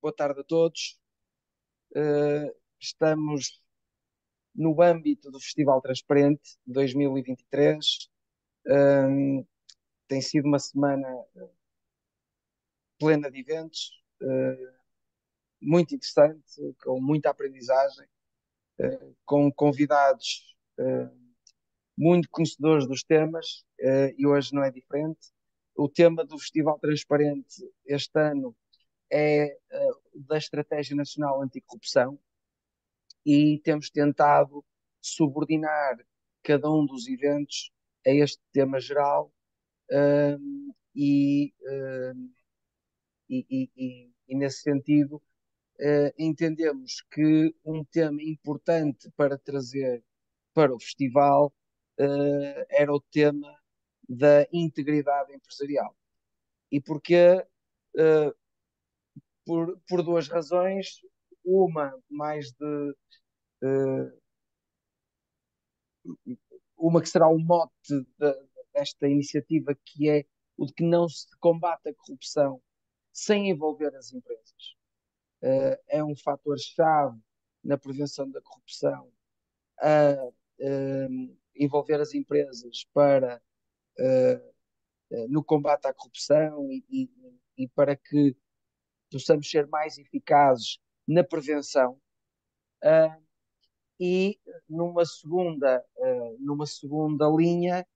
boa tarde a todos. Uh, estamos no âmbito do Festival Transparente 2023. Ehm, tem sido uma semana eh, plena de eventos, uh, muito interessante, com muita aprendizagem, com convidados muito conhecedores dos temas e hoje não é diferente. O tema do Festival Transparente este ano é eh, da Estratégia Nacional Anticorrupção e temos tentado subordinar cada um dos eventos a este tema geral um, e, um, e, e, e, nesse sentido uh, entendemos que um tema importante para trazer para o festival uh, era o tema da integridade empresarial. E porque uh, por, por duas razões. Uma mais de. Uh, uma que será o mote de, desta iniciativa, que é o de que não se combate a corrupção sem envolver as empresas. Uh, é um fator-chave na prevenção da corrupção a uh, envolver as empresas para no combate à corrupção e, e, e para que possamos ser mais eficazes na prevenção uh, e numa segunda, uh, numa segunda linha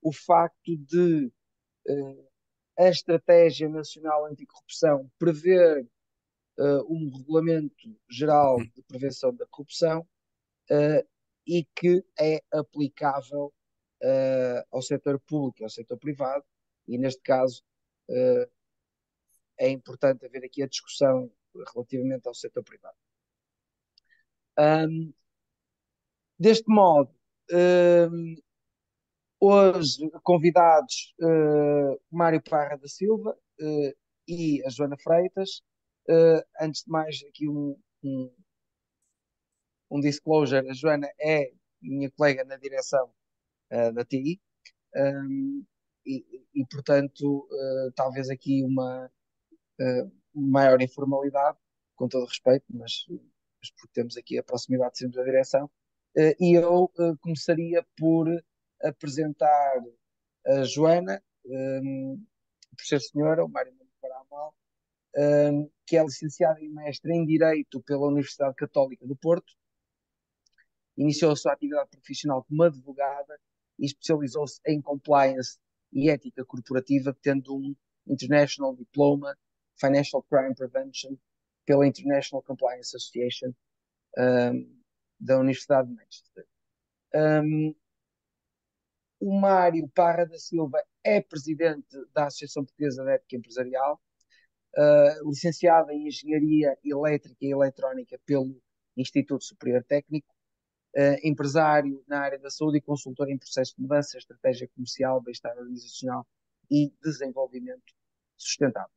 o facto de uh, a Estratégia Nacional Anticorrupção prever um regulamento geral de prevenção da corrupção e que é aplicável ao setor público, ao setor privado e neste caso é importante haver aqui a discussão relativamente ao setor privado. Um, deste modo, um, hoje convidados uh, Mário Parra da Silva uh, e a Joana Freitas. Uh, antes de mais, aqui um, um, um, disclosure: a Joana é minha colega na direção da TI. Um, e, e, portanto, talvez aqui uma, eh, maior informalidade, com todo respeito, mas, mas, porque temos aqui a proximidade de sermos da direção, uh, e eu uh, começaria por apresentar a Joana, um, ehm, por ser senhora, o Mário Mundo Paramal, um, ehm, que é licenciada e mestre em Direito pela Universidade Católica do Porto, iniciou a sua atividade profissional como advogada e especializou-se em compliance e ética corporativa, tendo um International Diploma Financial Crime Prevention pela International Compliance Association um, da Universidade de Manchester. Um, o Mário Parra da Silva é presidente da Associação Portuguesa de Ética Empresarial, uh, licenciado em Engenharia Elétrica e Eletrónica pelo Instituto Superior Técnico, uh, empresário na área da saúde e consultor em processo de mudança, estratégia comercial, bem-estar organizacional e desenvolvimento sustentável.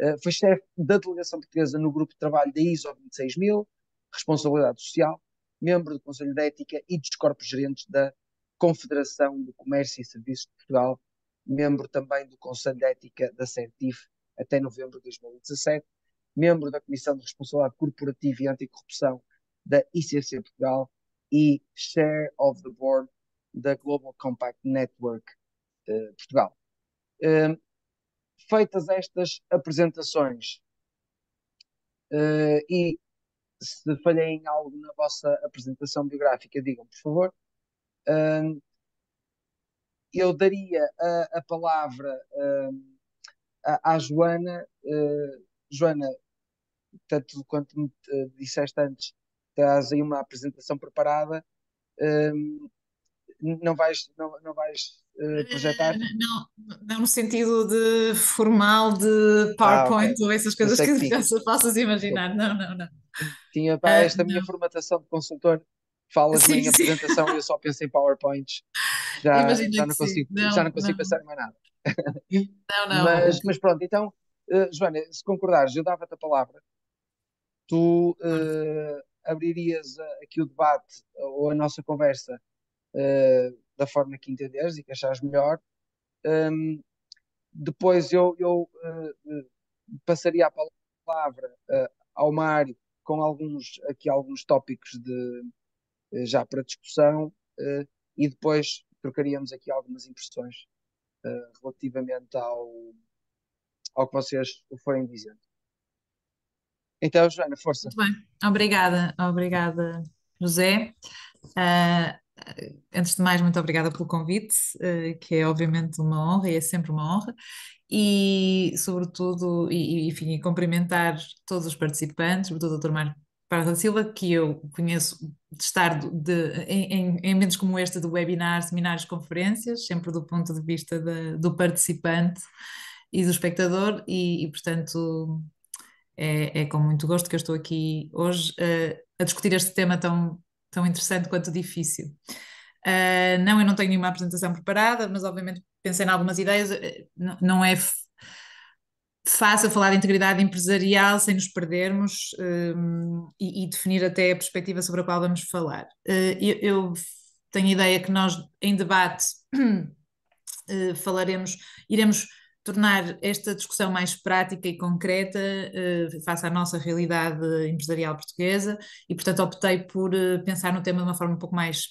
Eh, foi chefe da delegação portuguesa no grupo de trabalho da ISO 26000, responsabilidade social, membro do Conselho de Ética e dos corpos gerentes da Confederação do Comércio e Serviços de Portugal, membro também do Conselho de Ética da CERTIF até novembro de 2017, membro da Comissão de Responsabilidade Corporativa e Anticorrupção da ICC Portugal e Chair of the Board da Global Compact Network eh, Portugal. Eh, feitas estas apresentações uh, e se falhei em algo na vossa apresentação biográfica, digam por favor. Uh, eu daria a, a palavra uh, à, Joana. Eh, Joana, tanto quanto me eh, disseste antes, traz aí uma apresentação preparada. não vais, não, não vais eh, projetar? Eh, não, não no sentido de formal de PowerPoint ah, okay. ou essas coisas que, que tinha... faças imaginar, não, não, não. Tinha pá, eh, esta uh, minha formatação de consultor, falas sim, em sim. apresentação e eu só penso em PowerPoints, já, já não, consigo, não, já não consigo não. pensar em mais nada. Não, não. mas, mas pronto, então, uh, Joana, se concordares, eu dava-te a palavra, tu uh, abririas aqui o debate ou a nossa conversa da forma que entenderes e que achares melhor. Um, depois eu, eu uh, passaria a palavra uh, ao Mário com alguns, aqui alguns tópicos de, uh, já para discussão e depois trocaríamos aqui algumas impressões relativamente ao, ao que vocês forem dizendo. Então, Joana, força. Muito bem, obrigada, obrigada, José. Uh, antes de mais, muito obrigada pelo convite, eh, que é obviamente uma honra e é sempre uma honra, e sobretudo, e, enfim, cumprimentar todos os participantes, sobretudo o Dr. Marco da Silva, que eu conheço de estar de, em, em, eventos como este de webinars, seminários, conferências, sempre do ponto de vista de, do participante e do espectador, e, e portanto é, é, com muito gosto que eu estou aqui hoje uh, a discutir este tema tão tão interessante quanto difícil. Uh, não, eu não tenho nenhuma apresentação preparada, mas obviamente pensei em algumas ideias. Ah, não, não é fácil falar de integridade empresarial sem nos perdermos um, e, e, definir até a perspectiva sobre a qual vamos falar. Uh, eu, eu, tenho a ideia que nós, em debate, uh, falaremos, iremos tornar esta discussão mais prática e concreta uh, face à nossa realidade empresarial portuguesa e, portanto, optei por uh, pensar no tema de uma forma um pouco mais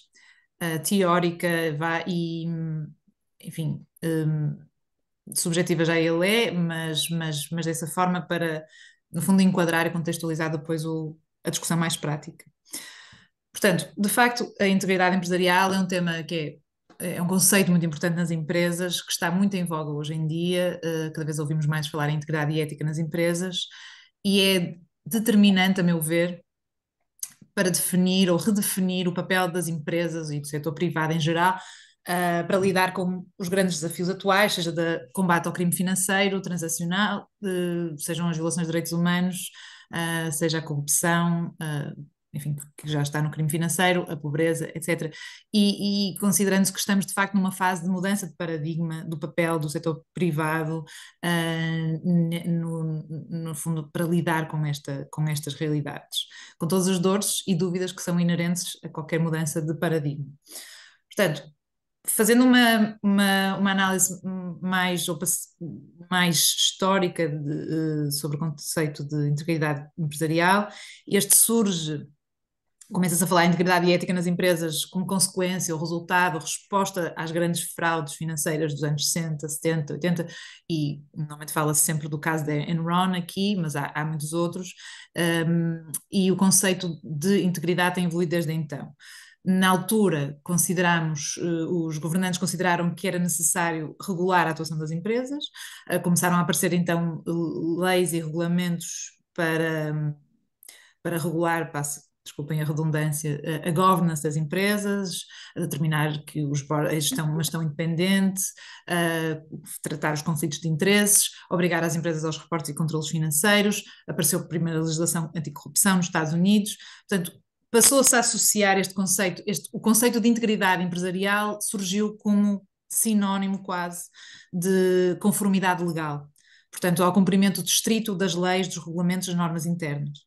uh, teórica vá, e, enfim, um, subjetiva já ele é, mas, mas, mas dessa forma para, no fundo, enquadrar e contextualizar depois o, a discussão mais prática. Portanto, de facto, a integridade empresarial é um tema que é é, é um conceito muito importante nas empresas, que está muito em voga hoje em dia, eh, cada vez ouvimos mais falar em integridade e ética nas empresas, e é determinante, a meu ver, para definir ou redefinir o papel das empresas e do setor privado em geral uh, para lidar com os grandes desafios atuais, seja de combate ao crime financeiro, transacional, uh, sejam as violações de direitos humanos, uh, seja a corrupção, enfim, que já está no crime financeiro, a pobreza, etc. E, e considerando-se que estamos de facto numa fase de mudança de paradigma do papel do setor privado, uh, no, no, fundo, para lidar com, esta, com estas realidades, com todas as dores e dúvidas que são inerentes a qualquer mudança de paradigma. Portanto, fazendo uma, uma, uma, análise mais, mais histórica de, eh, sobre o conceito de integridade empresarial, este surge começa-se a falar em integridade e ética nas empresas como consequência, o resultado, a resposta às grandes fraudes financeiras dos anos 60, 70, 80, e normalmente fala-se sempre do caso da Enron aqui, mas há, há muitos outros, um, e o conceito de integridade tem evoluído desde então. Na altura, consideramos, eh, os governantes consideraram que era necessário regular a atuação das empresas, eh, começaram a aparecer então leis e regulamentos para, para regular, para desculpem a redundância, a governance das empresas, a determinar que os boards estão mas estão independentes a tratar os conflitos de interesses, obrigar as empresas aos reportes e controles financeiros, apareceu a primeira legislação anticorrupção nos Estados Unidos, portanto, passou-se a associar este conceito, este, o conceito de integridade empresarial surgiu como sinónimo quase de conformidade legal portanto, ao cumprimento estrito das leis, dos regulamentos, das normas internas.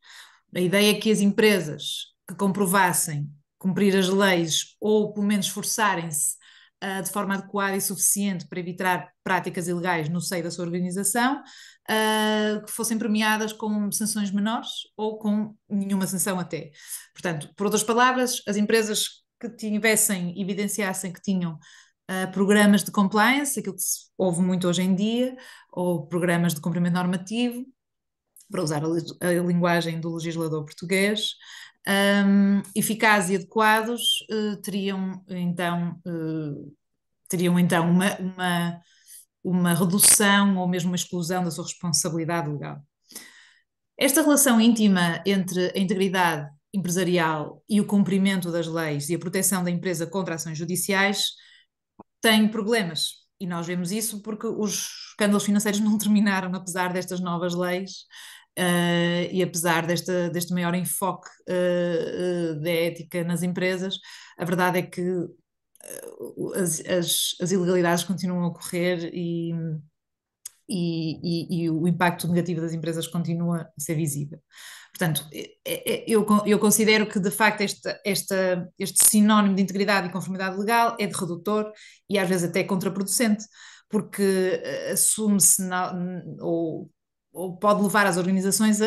A ideia é que as empresas que comprovassem cumprir as leis ou pelo menos esforçarem-se uh, de forma adequada e suficiente para evitar práticas ilegais no seio da sua organização, uh, que fossem premiadas com sanções menores ou com nenhuma sanção até. Portanto, por outras palavras, as empresas que tivessem, evidenciassem que tinham Uh, programas de compliance, aquilo que houve muito hoje em dia, ou programas de cumprimento normativo, para usar a, a linguagem do legislador português, um, eficazes e adequados uh, teriam então uh, teriam então uma, uma, uma redução ou mesmo uma exclusão da sua responsabilidade legal. Esta relação íntima entre a integridade empresarial e o cumprimento das leis e a proteção da empresa contra ações judiciais tem problemas. E nós vemos isso porque os escândalos financeiros não terminaram, apesar destas novas leis, Uh, e apesar desta, deste maior enfoque uh, uh, eh, da ética nas empresas, a verdade é que eh, as, as, as, ilegalidades continuam a ocorrer e, e, e, e, o impacto negativo das empresas continua a ser visível. Portanto, eu, eu considero que de facto esta, este sinónimo de integridade e conformidade legal é de redutor e às vezes até contraproducente, porque assume-se ou ou pode levar as organizações a,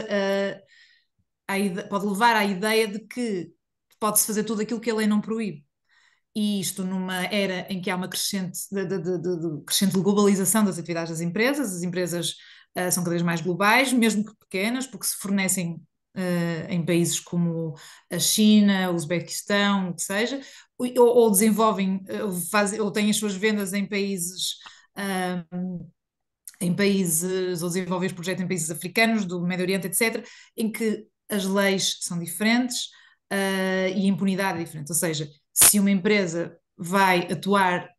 a, a, pode levar à ideia de que pode-se fazer tudo aquilo que a lei não proíbe. E isto numa era em que há uma crescente, de, de, de, de crescente globalização das atividades das empresas, as empresas uh, são cada vez mais globais, mesmo que pequenas, porque se fornecem Uh, em países como a China, o Uzbequistão, o que seja, ou, ou desenvolvem, ou, fazem, ou têm as suas vendas em países uh, em países, ou desenvolver os projetos em países africanos, do Médio Oriente, etc., em que as leis são diferentes uh, e a impunidade é diferente. Ou seja, se uma empresa vai atuar,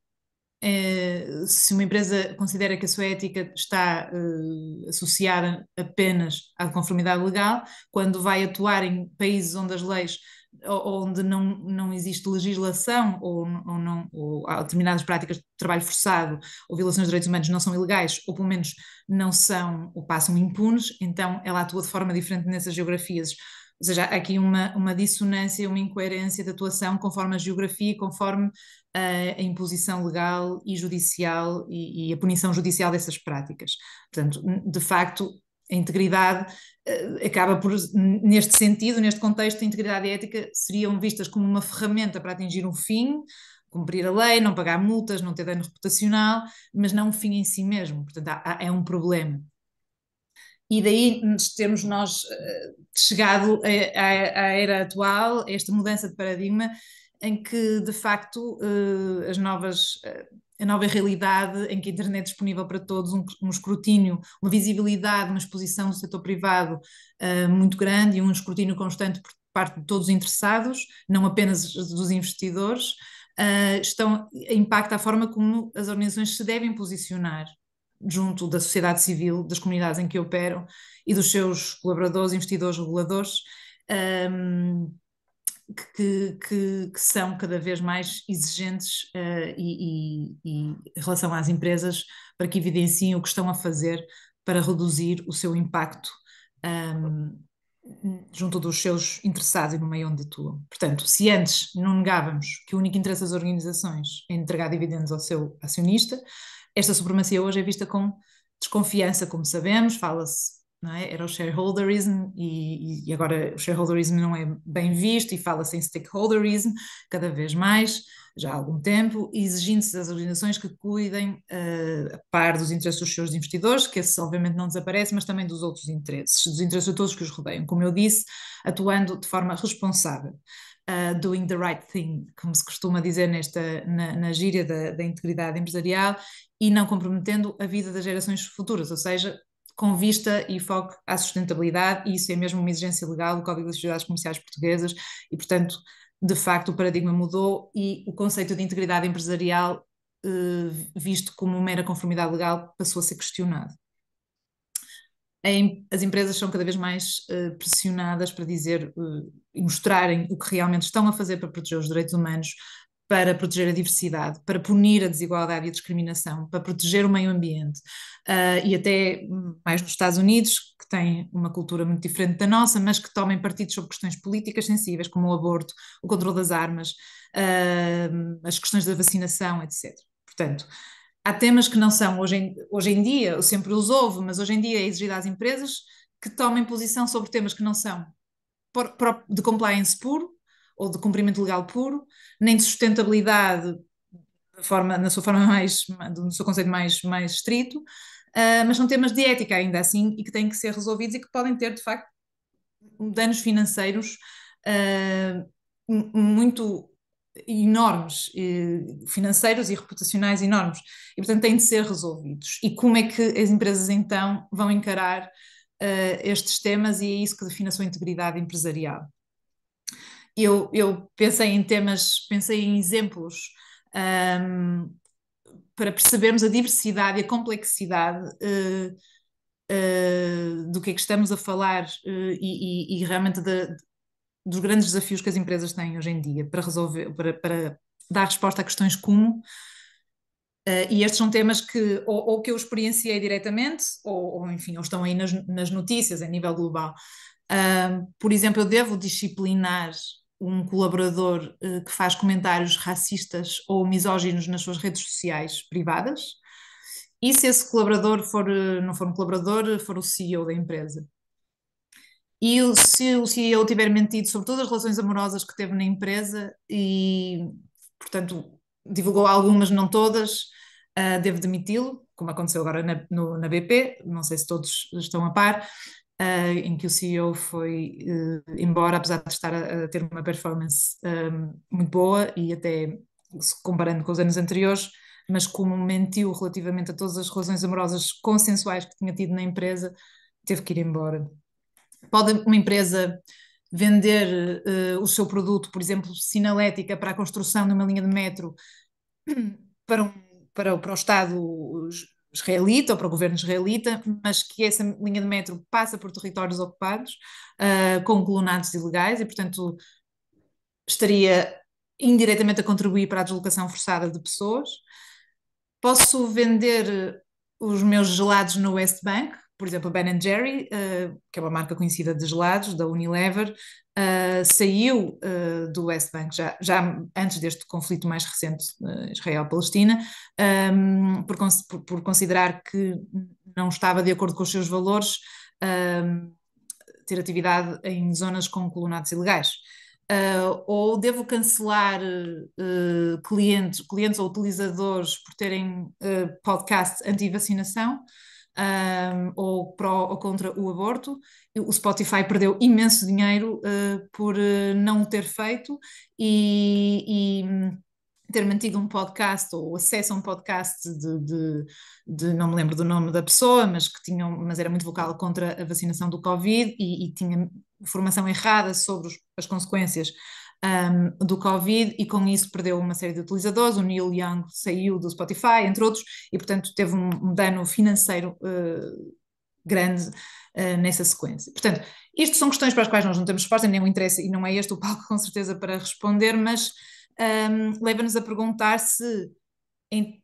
uh, se uma empresa considera que a sua ética está uh, associada apenas à conformidade legal, quando vai atuar em países onde as leis onde não, não existe legislação ou, ou, não, ou há determinadas práticas de trabalho forçado ou violações de direitos humanos não são ilegais ou pelo menos não são ou passam impunes, então ela atua de forma diferente nessas geografias. Ou seja, há aqui uma, uma dissonância, uma incoerência de atuação conforme a geografia e conforme eh, a, imposição legal e judicial e, e a punição judicial dessas práticas. Portanto, de facto, a integridade eh, acaba por, neste sentido, neste contexto, a integridade ética seriam vistas como uma ferramenta para atingir um fim, cumprir a lei, não pagar multas, não ter dano reputacional, mas não um fim em si mesmo. Portanto, há, é um problema. E daí temos nós eh, chegado à, à, era atual, esta mudança de paradigma, em que de facto eh, as novas eh, a nova realidade em que a internet é disponível para todos, um, um escrutínio, uma visibilidade, uma exposição do setor privado uh, muito grande e um escrutínio constante por parte de todos os interessados, não apenas dos investidores, uh, estão, impacta a forma como as organizações se devem posicionar junto da sociedade civil, das comunidades em que operam e dos seus colaboradores, investidores, reguladores. Um, ehm, que, que, que são cada vez mais exigentes uh, e, e, e, em relação às empresas para que evidenciem o que estão a fazer para reduzir o seu impacto um, ehm, junto dos seus interessados e no meio onde atuam. Portanto, se antes não negávamos que o único interesse das organizações é entregar dividendos ao seu acionista, esta supremacia hoje é vista com desconfiança, como sabemos, fala-se é? Era o shareholderism e, e, agora o shareholderism não é bem visto e fala-se em stakeholderism cada vez mais, já há algum tempo, exigindo-se das organizações que cuidem uh, a par dos interesses dos seus investidores, que esse obviamente não desaparece, mas também dos outros interesses, dos interesses de todos que os rodeiam, como eu disse, atuando de forma responsável. Uh, doing the right thing, como se costuma dizer nesta, na, na gíria da, da integridade empresarial, e não comprometendo a vida das gerações futuras, ou seja, com vista e foco à sustentabilidade, e isso é mesmo uma exigência legal do Código das Sociedades Comerciais Portuguesas, e portanto, de facto, o paradigma mudou e o conceito de integridade empresarial, eh, visto como mera conformidade legal, passou a ser questionado. As empresas são cada vez mais eh, pressionadas para dizer eh, e mostrarem o que realmente estão a fazer para proteger os direitos humanos, para proteger a diversidade, para punir a desigualdade e a discriminação, para proteger o meio ambiente. Uh, e até mais nos Estados Unidos, que têm uma cultura muito diferente da nossa, mas que tomem partido sobre questões políticas sensíveis, como o aborto, o controle das armas, uh, as questões da vacinação, etc. Portanto, há temas que não são, hoje em, hoje em dia, sempre os houve, mas hoje em dia é exigido às empresas que tomem posição sobre temas que não são de compliance puro ou de cumprimento legal puro, nem de sustentabilidade forma, na sua forma mais, no seu conceito mais, mais estrito, uh, mas são temas de ética ainda assim e que têm que ser resolvidos e que podem ter, de facto, danos financeiros uh, muito enormes, financeiros e reputacionais enormes, e portanto têm de ser resolvidos. E como é que as empresas então vão encarar uh, estes temas e é isso que define a sua integridade empresarial? eu, eu pensei em temas, pensei em exemplos um, para percebermos a diversidade e a complexidade uh, uh, do que é que estamos a falar uh, e, e, realmente de, de, dos grandes desafios que as empresas têm hoje em dia para resolver, para, para dar resposta a questões como. e estes são temas que ou, ou que eu experienciei diretamente, ou, ou, enfim, ou estão aí nas, nas notícias a nível global. por exemplo, eu devo disciplinar um colaborador uh, que faz comentários racistas ou misóginos nas suas redes sociais privadas, e se esse colaborador for, eh, não for um colaborador, eh, for o CEO da empresa. E se o CEO tiver mentido sobre todas as relações amorosas que teve na empresa e, portanto, divulgou algumas, não todas, uh, devo demiti-lo, como aconteceu agora na, no, na BP, não sei se todos estão a par, em que o CEO foi uh, embora, apesar de estar a, a ter uma performance um, ehm, muito boa e até comparando com os anos anteriores, mas como mentiu relativamente a todas as relações amorosas consensuais que tinha tido na empresa, teve que ir embora. Pode uma empresa vender uh, o seu produto, por exemplo, sinalética para a construção de uma linha de metro para, um, para, para o Estado israelita ou para o governo israelita, mas que essa linha de metro passa por territórios ocupados uh, com colonatos ilegais e, portanto, estaria indiretamente a contribuir para a deslocação forçada de pessoas. Posso vender os meus gelados no West Bank, por exemplo, a Ben Jerry, uh, que é uma marca conhecida de gelados, da Unilever, uh, saiu uh, do West Bank já, já, antes deste conflito mais recente Israel-Palestina, um, ehm, por, por, por, considerar que não estava de acordo com os seus valores um, ehm, ter atividade em zonas com colonatos ilegais. Uh, ou devo cancelar uh, clientes, clientes ou utilizadores por terem uh, podcasts anti-vacinação? um, ou pró ou contra o aborto. O Spotify perdeu imenso dinheiro uh, por uh, não o ter feito e, e ter mantido um podcast ou acesso a um podcast de, de, de, não me lembro do nome da pessoa, mas que tinham, mas era muito vocal contra a vacinação do Covid e, e tinha informação errada sobre os, as consequências um, do Covid e com isso perdeu uma série de utilizadores. O Neil Young saiu do Spotify, entre outros, e portanto teve um, um dano financeiro uh, grande uh, nessa sequência. Portanto, isto são questões para as quais nós não temos resposta, nem o interesse, e não é este o palco com certeza para responder, mas um, leva-nos a perguntar se em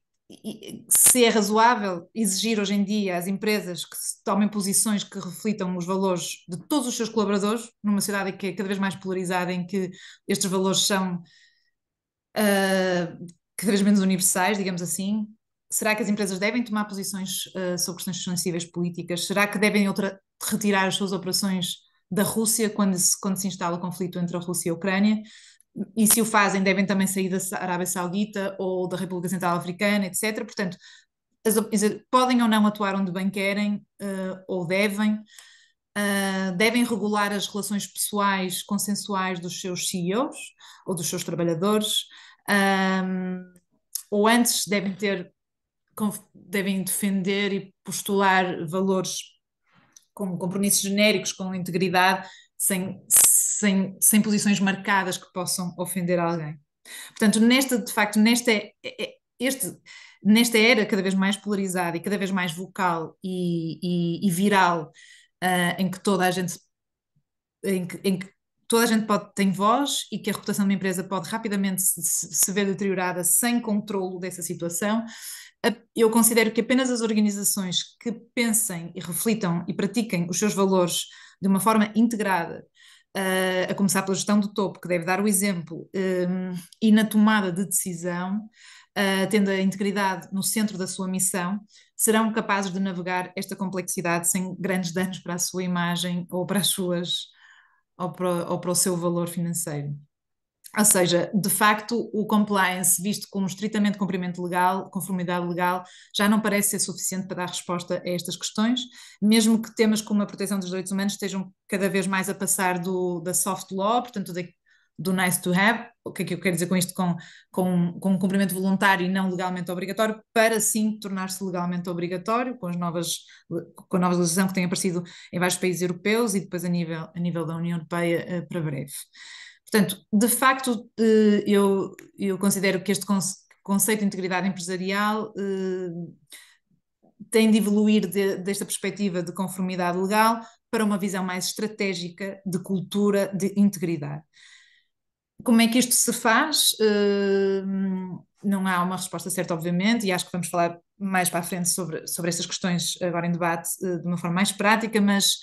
se é razoável exigir hoje em dia às empresas que tomem posições que reflitam os valores de todos os seus colaboradores, numa sociedade que é cada vez mais polarizada, em que estes valores são uh, cada vez menos universais, digamos assim? Será que as empresas devem tomar posições uh, sobre questões sensíveis políticas? Será que devem outra, retirar as suas operações da Rússia quando se, quando se instala o conflito entre a Rússia e a Ucrânia? e se o fazem, devem também sair da Arábia Saudita ou da República Central Africana, etc. Portanto, as, podem ou não atuar onde bem querem, uh, ou devem. Uh, devem regular as relações pessoais consensuais dos seus CEOs ou dos seus trabalhadores, um, ehm, ou antes devem ter, devem defender e postular valores como compromissos genéricos com integridade, sem, sem, sem posições marcadas que possam ofender alguém. Portanto, nesta, de facto, nesta, é, é, este, nesta era cada vez mais polarizada e cada vez mais vocal e, e, e viral, uh, em que toda a gente em que, em que, toda a gente pode, tem voz e que a reputação de uma empresa pode rapidamente se, se ver deteriorada sem controlo dessa situação, eu considero que apenas as organizações que pensem e reflitam e pratiquem os seus valores de uma forma integrada Uh, a começar pela gestão do topo, que deve dar o exemplo, um, ehm, e na tomada de decisão, uh, tendo a integridade no centro da sua missão, serão capazes de navegar esta complexidade sem grandes danos para a sua imagem ou para as suas ou para, ou para o seu valor financeiro. Ou seja, de facto, o compliance, visto como estritamente cumprimento legal, conformidade legal, já não parece ser suficiente para dar resposta a estas questões, mesmo que temas como a proteção dos direitos humanos estejam cada vez mais a passar do, da soft law, portanto, do nice to have, o que é que eu quero dizer com isto, com, com, com um cumprimento voluntário e não legalmente obrigatório, para sim tornar-se legalmente obrigatório, com, as novas, com a nova legislação que tem aparecido em vários países europeus e depois a nível, a nível da União Europeia eh, para breve. Portanto, de facto, eh, eu, eu considero que este conceito de integridade empresarial eh, tem de evoluir de, desta perspectiva de conformidade legal para uma visão mais estratégica de cultura de integridade. Como é que isto se faz? Eh, não há uma resposta certa, obviamente, e acho que vamos falar mais para a frente sobre, sobre estas questões agora em debate de uma forma mais prática, mas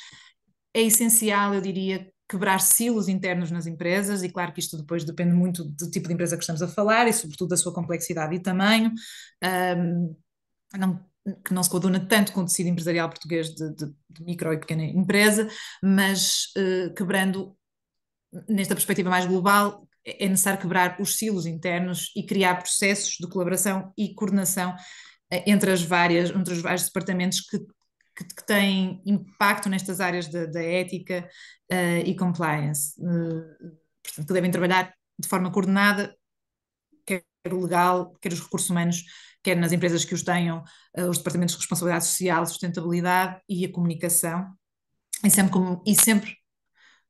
é essencial, eu diria, quebrar silos internos nas empresas, e claro que isto depois depende muito do tipo de empresa que estamos a falar e, sobretudo, da sua complexidade e tamanho. Um, não, que não se coaduna tanto com o tecido empresarial português de, de, de micro e pequena empresa, mas uh, quebrando, nesta perspectiva mais global, é, é necessário quebrar os silos internos e criar processos de colaboração e coordenação eh, entre as várias, entre os vários departamentos que que, que têm impacto nestas áreas da, ética uh, e compliance. Uh, portanto, que devem trabalhar de forma coordenada, quer o legal, quer os recursos humanos, quer nas empresas que os tenham, uh, os departamentos de responsabilidade social, sustentabilidade e a comunicação, e sempre, como, e sempre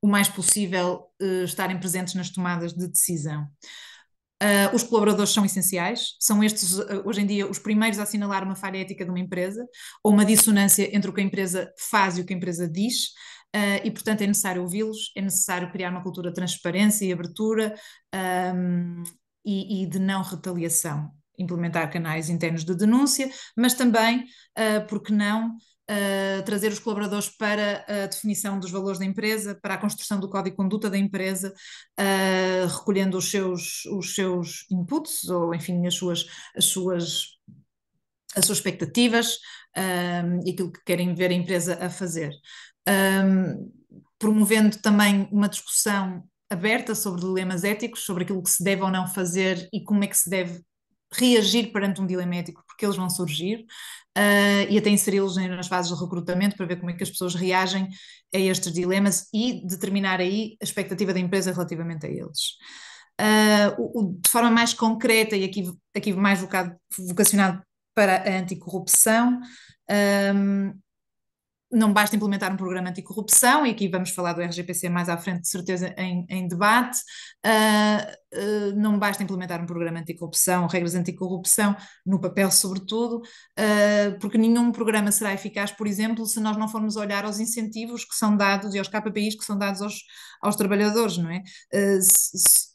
o mais possível estarem presentes nas tomadas de decisão. Uh, os colaboradores são essenciais, são estes, ah, hoje em dia, os primeiros a assinalar uma falha ética de uma empresa ou uma dissonância entre o que a empresa faz e o que a empresa diz, uh, e, portanto, é necessário ouvi-los, é necessário criar uma cultura de transparência e abertura um, e, e de não retaliação implementar canais internos de denúncia, mas também, uh, porque não, trazer os colaboradores para a definição dos valores da empresa, para a construção do código de conduta da empresa, uh, recolhendo os seus, os seus inputs, ou enfim, as suas, as suas, as suas expectativas e aquilo que querem ver a empresa a fazer. Um, promovendo também uma discussão aberta sobre dilemas éticos, sobre aquilo que se deve ou não fazer e como é que se deve reagir perante um dilema ético, porque eles vão surgir, uh, e até inseri-los nas fases de recrutamento para ver como é que as pessoas reagem a estes dilemas e determinar aí a expectativa da empresa relativamente a eles. Uh, o, o, de forma mais concreta, e aqui, aqui mais vocado, vocacionado para a anticorrupção, um, ah, não basta implementar um programa anticorrupção, e aqui vamos falar do RGPC mais à frente, de certeza, em, em debate. Uh, uh, não basta implementar um programa anticorrupção, regras anticorrupção, no papel, sobretudo, uh, porque nenhum programa será eficaz, por exemplo, se nós não formos olhar aos incentivos que são dados e aos KPIs que são dados aos, aos trabalhadores, não é? Se, se,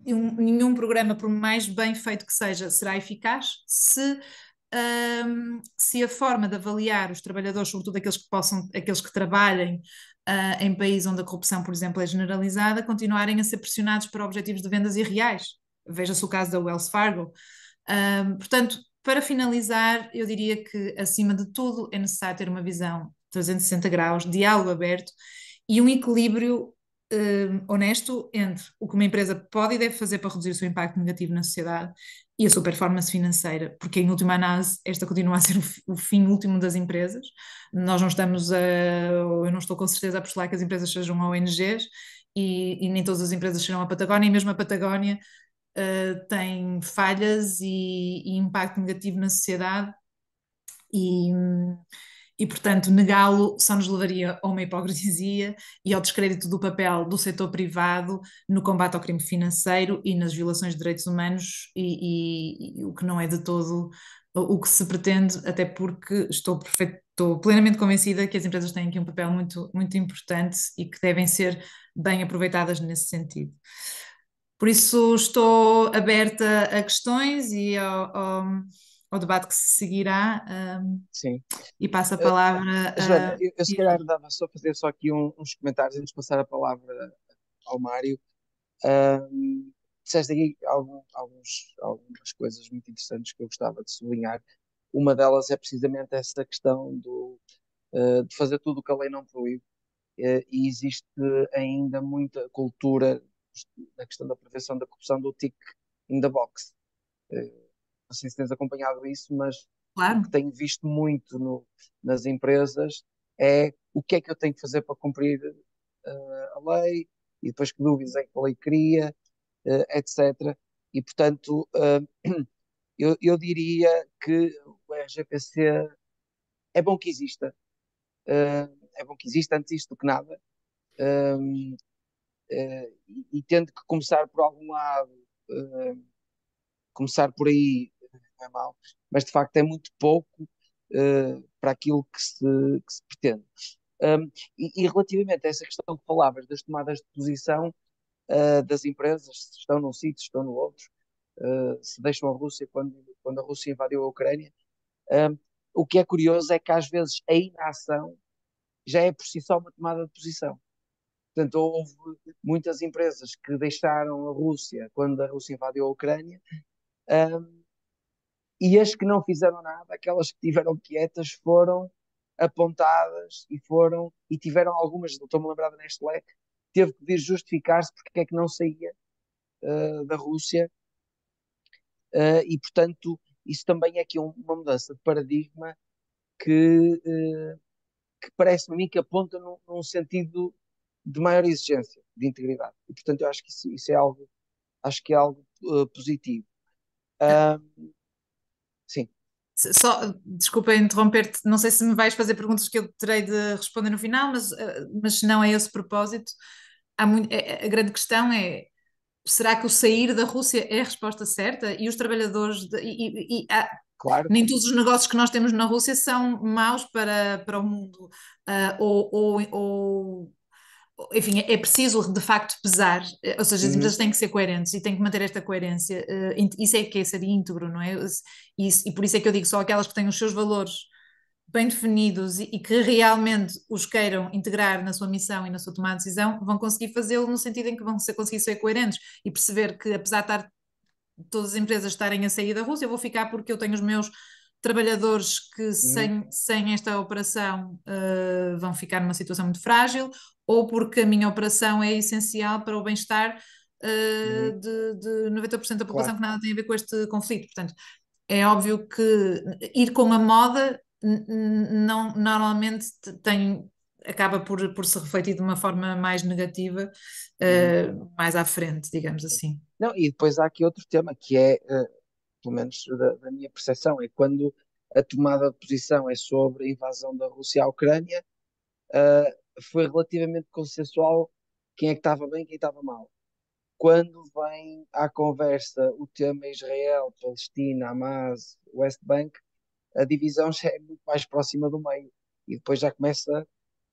nenhum programa, por mais bem feito que seja, será eficaz se um, se a forma de avaliar os trabalhadores, sobretudo aqueles que possam, aqueles que trabalhem uh, em países onde a corrupção, por exemplo, é generalizada, continuarem a ser pressionados para objetivos de vendas irreais. Veja-se o caso da Wells Fargo. Um, portanto, para finalizar, eu diria que, acima de tudo, é necessário ter uma visão 360 graus, diálogo aberto e um equilíbrio um, honesto entre o que uma empresa pode e deve fazer para reduzir o seu impacto negativo na sociedade e a sua performance financeira, porque em última análise esta continua a ser o, fim último das empresas. Nós não estamos a, eu não estou com certeza a postular que as empresas sejam ONGs e, e nem todas as empresas serão a Patagónia, e mesmo a Patagónia uh, tem falhas e, e impacto negativo na sociedade e, e, portanto, negá-lo só nos levaria a uma hipocrisia e ao descrédito do papel do setor privado no combate ao crime financeiro e nas violações de direitos humanos, e, e, e o que não é de todo o que se pretende, até porque estou, perfeito, estou plenamente convencida que as empresas têm aqui um papel muito, muito importante e que devem ser bem aproveitadas nesse sentido. Por isso, estou aberta a questões e a ao debate que se seguirá. Um, Sim. E passo a eh, palavra. Eu, Joana, eu, eu se calhar dava só fazer só aqui um, uns comentários antes de passar a palavra ao Mário. Um, disseste aqui algum, alguns, algumas coisas muito interessantes que eu gostava de sublinhar. Uma delas é precisamente essa questão do, uh, de fazer tudo o que a lei não proíbe. Uh, e existe ainda muita cultura na questão da prevenção da corrupção do tick in the box. Uh, não sei se tens acompanhado isso, mas claro. o que tenho visto muito no, nas empresas é o que é que eu tenho que fazer para cumprir uh, a lei e depois que dúvidas é que a lei cria, uh, eh, etc. E, portanto, uh, eu, eu, diria que o RGPC é bom que exista. é bom que exista antes isto do que nada. Um, e, e tendo que começar por algum lado, começar por aí, não é mau, mas de facto é muito pouco uh, para aquilo que se, que se pretende. Um, e, e, relativamente a essa questão de palavras das tomadas de posição uh, das empresas, se estão num sítio, se estão no outro, uh, se deixam a Rússia quando, quando a Rússia invadiu a Ucrânia, um, o que é curioso é que às vezes a inação já é por si só uma tomada de posição. Portanto, houve muitas empresas que deixaram a Rússia quando a Rússia invadiu a Ucrânia um, e as que não fizeram nada, aquelas que tiveram quietas, foram apontadas e foram, e tiveram algumas, não estou-me lembrado neste leque, teve que vir justificar-se porque é que não saía uh, da Rússia. Uh, e, portanto, isso também é aqui uma mudança de paradigma que, uh, que parece-me a mim que aponta num, num, sentido de maior exigência de integridade. E, portanto, eu acho que isso, isso é algo, acho que é algo positivo. Um, só, desculpa interromper-te, não sei se me vais fazer perguntas que eu terei de responder no final, mas, eh, mas se não é esse propósito, muito, é, é, a grande questão é, será que o sair da Rússia é a resposta certa? E os trabalhadores, de, e, e, e há, Claro. Nem todos os negócios que nós temos na Rússia são maus para, para o mundo, uh, ou, ou, ou, enfim, é preciso de facto pesar, eh, ou seja, as uhum. empresas têm que ser coerentes e têm que manter esta coerência. Eh, isso é que é ser íntegro, não é? Isso, e por isso é que eu digo só aquelas que têm os seus valores bem definidos e, e que realmente os queiram integrar na sua missão e na sua tomada de decisão, vão conseguir fazê-lo no sentido em que vão ser, conseguir ser coerentes e perceber que, apesar de estar, todas as empresas estarem a sair da Rússia, eu vou ficar porque eu tenho os meus trabalhadores que uhum. sem, sem esta operação uh, vão ficar numa situação muito frágil, ou porque a minha operação é essencial para o bem-estar uh, de, de 90% da população claro. que nada tem a ver com este conflito. Portanto, é óbvio que ir com a moda não, normalmente tem, acaba por, por se refletir de uma forma mais negativa uh, mais à frente, digamos assim. Não, e depois há aqui outro tema que é uh, pelo menos da, da minha percepção, é quando a tomada de posição é sobre a invasão da Rússia à Ucrânia, uh, foi relativamente consensual quem é que estava bem e quem estava mal. Quando vem à conversa o tema Israel, Palestina, Hamas, West Bank, a divisão já é muito mais próxima do meio e depois já começa,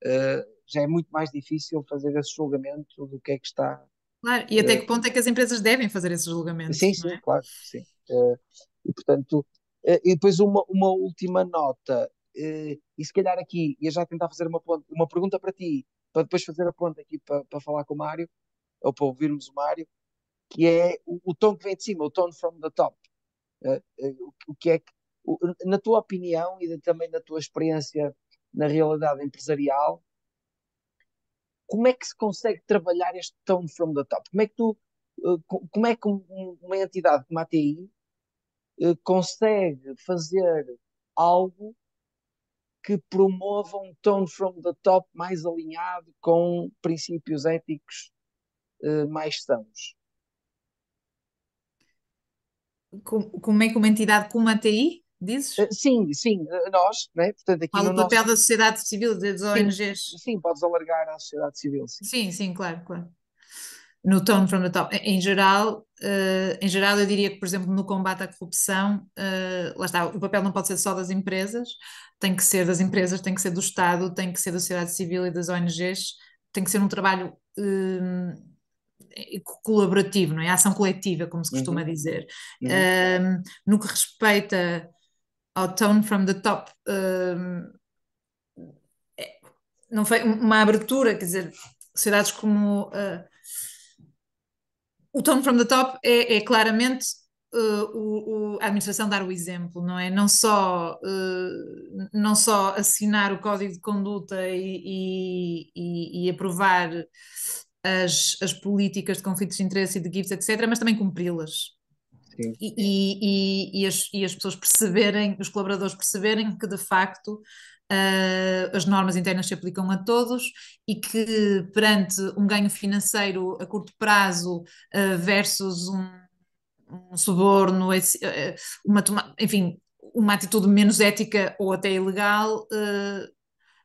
uh, já é muito mais difícil fazer esse julgamento do que é que está. Claro, e até eh, que ponto é que as empresas devem fazer esses julgamentos Sim, sim, é? claro, sim e, portanto, eh, e depois uma, uma última nota, eh, e se calhar aqui, ia já tentar fazer uma, uma pergunta para ti, para depois fazer a ponta aqui para, para falar com o Mário, ou para ouvirmos o Mário, que é o, o tom que vem de cima, o tone from the top. Eh, o, que é que, na tua opinião e também na tua experiência na realidade empresarial, como é que se consegue trabalhar este tone from the top? Como é que tu, como é que uma entidade como a TI eh, consegue fazer algo que promova um tone from the top mais alinhado com princípios éticos eh, mais sãos. Como é que uma entidade como a TI, dizes? Eh, sim, sim, nós, né? portanto aqui Fala no papel nosso... da sociedade civil, das sim, ONGs. Sim, podes alargar à sociedade civil. Sim, sim, sim claro, claro no Tone from the Top, em geral, uh, em geral eu diria que, por exemplo, no combate à corrupção, uh, lá está, o papel não pode ser só das empresas, tem que ser das empresas, tem que ser do Estado, tem que ser da sociedade civil e das ONGs, tem que ser um trabalho uh, colaborativo, não é? A ação coletiva, como se uhum. costuma uhum. dizer. Uhum. Ehm, no que respeita ao Tone from the Top, ehm, é, não foi uma abertura, quer dizer, sociedades como o tone from the top é, é claramente uh, o, o, a administração dar o exemplo, não é? Não só, uh, não só assinar o código de conduta e, e, e aprovar as, as políticas de conflitos de interesse e de gifts, etc., mas também cumpri-las. E, e, e, as, e as pessoas perceberem, os colaboradores perceberem que de facto uh, as normas internas se aplicam a todos e que perante um ganho financeiro a curto prazo uh, versus um, um suborno, ah, uma enfim, uma atitude menos ética ou até ilegal, uh,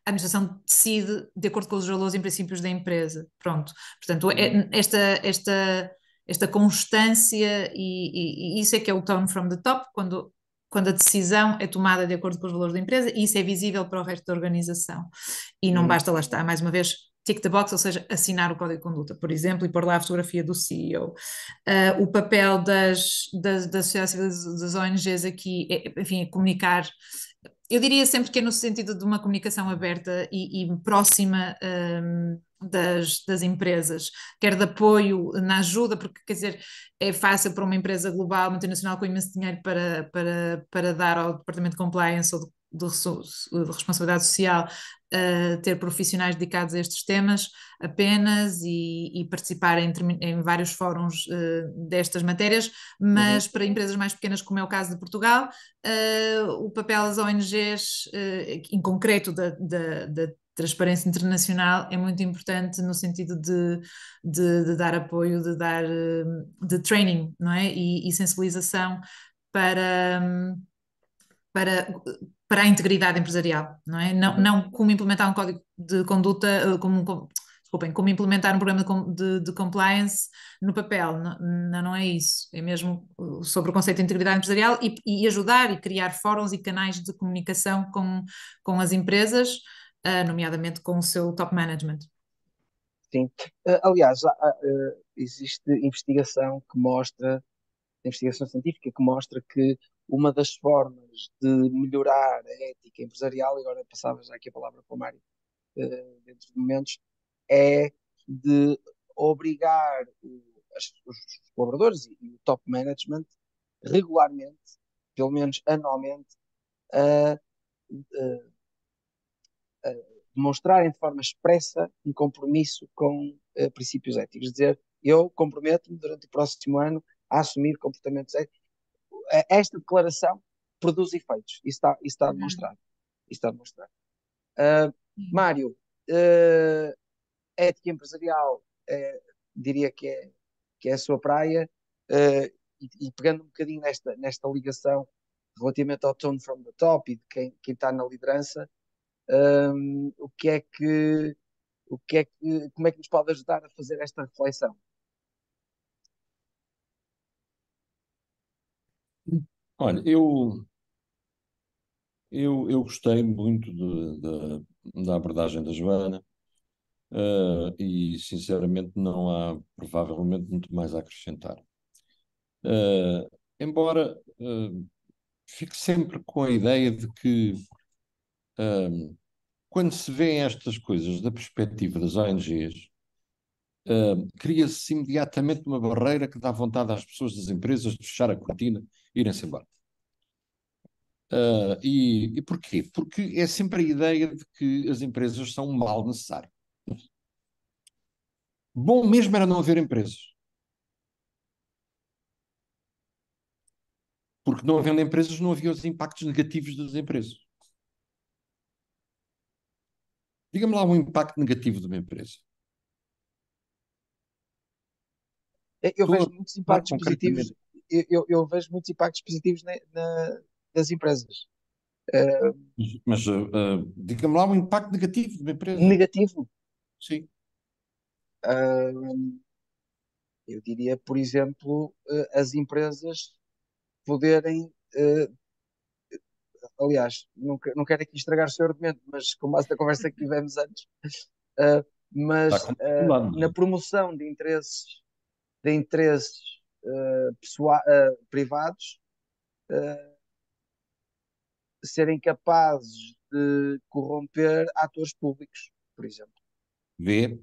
a administração decide de acordo com os valores e princípios da empresa. Pronto. Portanto, é, esta, esta, esta constância e, e, e, isso é que é o tone from the top, quando quando a decisão é tomada de acordo com os valores da empresa e isso é visível para o resto da organização. E não hum. basta lá estar, mais uma vez, tick the box, ou seja, assinar o código de conduta, por exemplo, e pôr lá a fotografia do CEO. Uh, ah, o papel das, das, das ONGs aqui é, enfim, é comunicar eu diria sempre que é no sentido de uma comunicação aberta e, e próxima. Um, das, das, empresas, quer de apoio na ajuda, porque quer dizer, é fácil para uma empresa global, multinacional com imenso dinheiro para, para, para dar ao departamento de compliance ou de, de, de responsabilidade social uh, ter profissionais dedicados a estes temas apenas e, e participar em, em, vários fóruns uh, destas matérias, mas uhum. para empresas mais pequenas, como é o caso de Portugal, uh, o papel das ONGs, eh, em concreto da, da, da transparência internacional é muito importante no sentido de, de, de, dar apoio, de dar de training não é? e, e sensibilização para, hum, para para a integridade empresarial, não é? Não, uhum. não como implementar um código de conduta, eh, como, como desculpem, como implementar um programa de, de, de compliance no papel, não, não, é isso, é mesmo eh, sobre o conceito de integridade empresarial e, e ajudar e criar fóruns e canais de comunicação com, com as empresas, eh, nomeadamente com o seu top management. Sim, aliás, existe investigação que mostra, investigação científica que mostra que uma das formas de melhorar a ética empresarial, e agora passava já aqui a palavra para o Mário uh, dentro de momentos, é de obrigar o, as, os colaboradores e, e, o top management regularmente, pelo menos anualmente, a, a, eh, a demonstrarem de forma expressa um compromisso com eh, princípios éticos. Dizer, eu comprometo-me durante o próximo ano a assumir comportamentos éticos esta declaração produz efeitos. Isso está, isso está uhum. demonstrado. Isso está demonstrado. Uh, ah, Mário, uh, ética empresarial, uh, diria que é, que é a sua praia, e, e, pegando um bocadinho nesta, nesta ligação relativamente ao tone from the top e de quem, quem está na liderança, um, o que é que, o que é que, como é que nos pode ajudar a fazer esta reflexão? Olha, eu, eu, eu gostei muito de, de- da abordagem da Joana, eh, e sinceramente não há, provavelmente, muito mais a acrescentar. Eh, embora eh, fique sempre com a ideia de que eh, quando se vêem estas coisas da perspectiva das ONGs, cria-se imediatamente uma barreira que dá vontade às pessoas das empresas de fechar a cortina irem-se embora. Uh, ah, e, e porquê? Porque é sempre a ideia de que as empresas são um mal necessário. Bom mesmo era não haver empresas. Porque não havendo empresas, não havia os impactos negativos das empresas. Diga-me lá um impacto negativo de uma empresa. Eu Estou vejo muitos impactos positivos eu, eu vejo muitos impactos positivos na, na, empresas. Uh, mas uh, diga-me lá um impacto negativo de uma empresa. Negativo? Sim. Uh, eu diria, por exemplo, eh, as empresas poderem. Eh, aliás, não, não quero aqui estragar o seu argumento, mas com base na conversa que tivemos antes, mas é? na promoção de interesses, de interesses eh, pessoa, uh, privados eh, serem capazes de corromper atores públicos, por exemplo. Vê?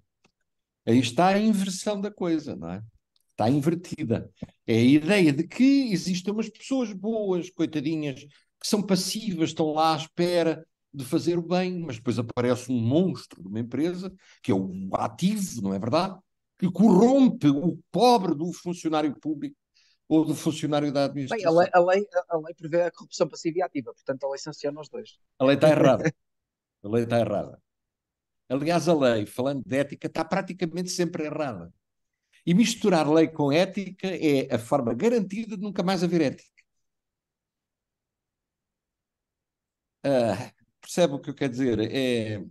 Aí está a inversão da coisa, não é? Está invertida. É a ideia de que existem umas pessoas boas, coitadinhas, que são passivas, estão lá à espera de fazer o bem, mas depois aparece um monstro de uma empresa, que é o ativo, não é verdade? que corrompe o pobre do funcionário público ou do funcionário da administração. Bem, a, lei, a, lei, a lei prevê a corrupção passiva e ativa, portanto a lei sanciona os dois. A lei está errada. a lei está errada. Aliás, a lei, falando de ética, está praticamente sempre errada. E misturar lei com ética é a forma garantida de nunca mais haver ética. Ah, percebe o que eu quero dizer? É.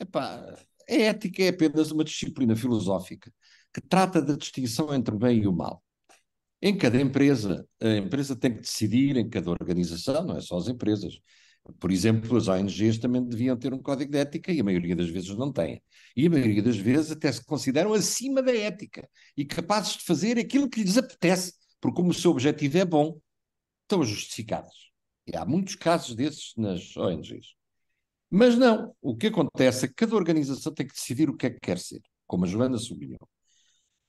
Epá, a é ética é apenas uma disciplina filosófica que trata da distinção entre o bem e o mal. Em cada empresa, a empresa tem que decidir, em cada organização, não é só as empresas. Por exemplo, as ONGs também deviam ter um código de ética e a maioria das vezes não têm. E a maioria das vezes até se consideram acima da ética e capazes de fazer aquilo que lhes apetece, porque como o seu objetivo é bom, estão justificados. E há muitos casos desses nas ONGs. Mas não. O que acontece é que cada organização tem que decidir o que é que quer ser, como a Joana sublinhou.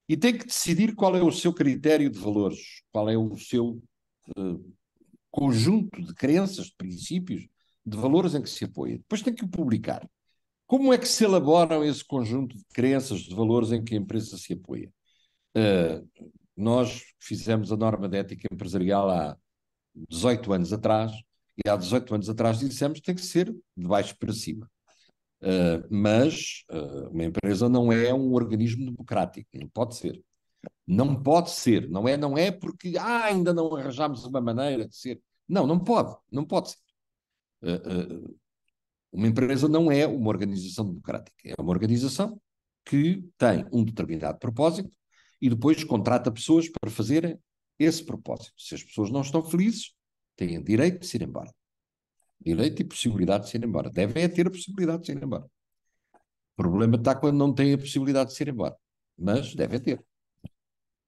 E tem que decidir qual é o seu critério de valores, qual é o seu uh, conjunto de crenças, de princípios, de valores em que se apoia. Depois tem que o publicar. Como é que se elaboram esse conjunto de crenças, de valores em que a empresa se apoia? Uh, nós fizemos a norma de ética empresarial há 18 anos atrás e há 18 anos atrás dissemos que tem que ser de baixo para cima. Uh, mas uh, uma empresa não é um organismo democrático, não pode ser. Não pode ser, não é, não é porque ah, ainda não arranjámos uma maneira de ser. Não, não pode, não pode ser. Uh, uma empresa não é uma organização democrática, é uma organização que tem um determinado propósito e depois contrata pessoas para fazerem esse propósito. Se as pessoas não estão felizes, têm direito de se ir embora. Direito e possibilidade de se ir embora. Devem é ter a possibilidade de se ir embora. O problema está quando não têm a possibilidade de se ir embora. Mas devem ter.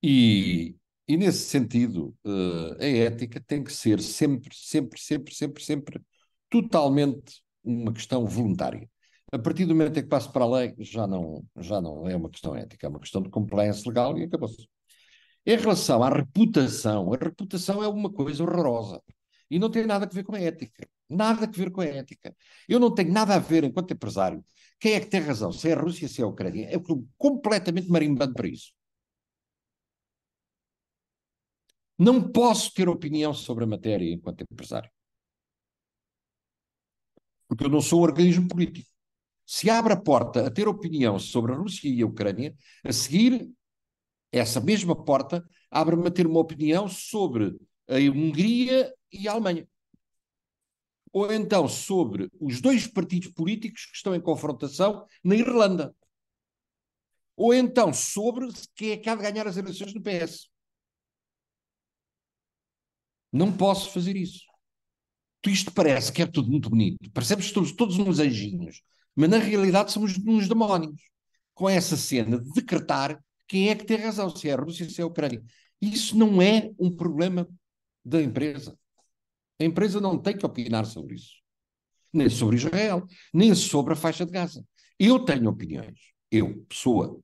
E, e nesse sentido, uh, a ética tem que ser sempre, sempre, sempre, sempre, sempre totalmente uma questão voluntária. A partir do momento em que passo para a lei, já não, já não é uma questão ética, é uma questão de compliance legal e acabou-se. Em relação à reputação, a reputação é uma coisa horrorosa. E não tem nada a ver com a ética. Nada a ver com a ética. Eu não tenho nada a ver, enquanto empresário, quem é que tem razão, se é a Rússia, se é a Ucrânia. Eu estou completamente marimbando para isso. Não posso ter opinião sobre a matéria enquanto empresário. Porque eu não sou um organismo político. Se abre a porta a ter opinião sobre a Rússia e a Ucrânia, a seguir, essa mesma porta abre-me a ter uma opinião sobre a Hungria e a Alemanha. Ou então sobre os dois partidos políticos que estão em confrontação na Irlanda. Ou então sobre quem é que há de ganhar as eleições do PS. Não posso fazer isso. Isto parece que é tudo muito bonito. Percebes estamos todos uns anjinhos, mas na realidade somos uns demónios. Com essa cena de decretar quem é que tem razão, se é a Rússia, se é a Ucrânia. Isso não é um problema da empresa. A empresa não tem que opinar sobre isso. Nem sobre Israel, nem sobre a faixa de Gaza. Eu tenho opiniões. Eu, pessoa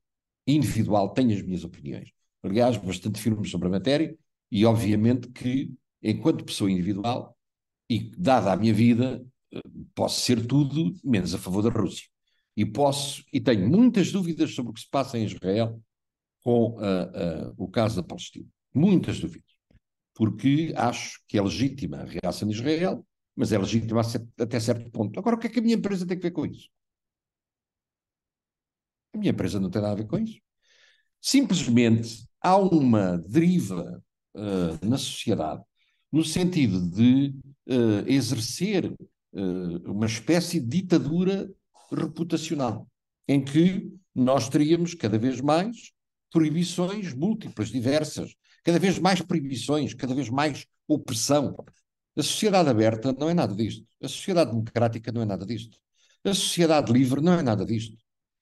individual, tenho as minhas opiniões. Aliás, bastante firmes sobre a matéria e, obviamente, que, enquanto pessoa individual, e dada a minha vida, eh, posso ser tudo menos a favor da Rússia. E posso, e tenho muitas dúvidas sobre o que se passa em Israel com uh, uh, o caso da Palestina. Muitas dúvidas porque acho que é legítima a reação de Israel, mas é legítima até certo ponto. Agora, o que é que a minha empresa tem a ver com isso? A minha empresa não tem nada a ver com isso. Simplesmente há uma deriva uh, na sociedade no sentido de uh, exercer uh, uma espécie de ditadura reputacional, em que nós teríamos cada vez mais proibições múltiplas, diversas, cada vez mais proibições, cada vez mais opressão. A sociedade aberta não é nada disto. A sociedade democrática não é nada disto. A sociedade livre não é nada disto.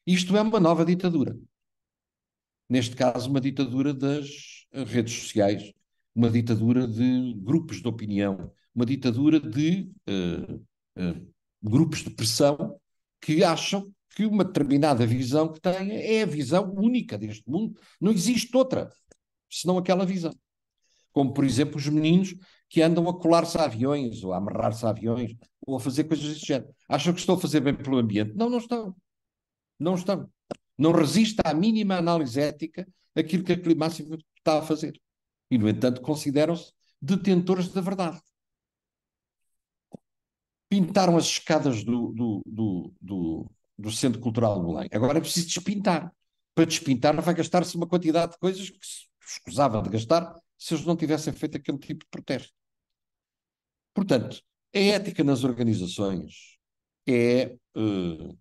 Isto é uma nova ditadura. Neste caso, uma ditadura das redes sociais, uma ditadura de grupos de opinião, uma ditadura de uh, uh, grupos de pressão que acham que uma determinada visão que têm é a visão única deste mundo. Não existe outra senão aquela visão. Como, por exemplo, os meninos que andam a colar-se a aviões, ou a amarrar-se a aviões, ou a fazer coisas desse género. Acham que estão a fazer bem pelo ambiente? Não, não estão. Não estão. Não resiste à mínima análise ética aquilo que a climáxima está a fazer. E, no entanto, consideram-se detentores da verdade. Pintaram as escadas do, do, do, do, do Centro Cultural de Belém. Agora é preciso despintar. Para despintar vai gastar-se uma quantidade de coisas que escusável de gastar se eles não tivessem feito aquele tipo de protesto. Portanto, a ética nas organizações é uh,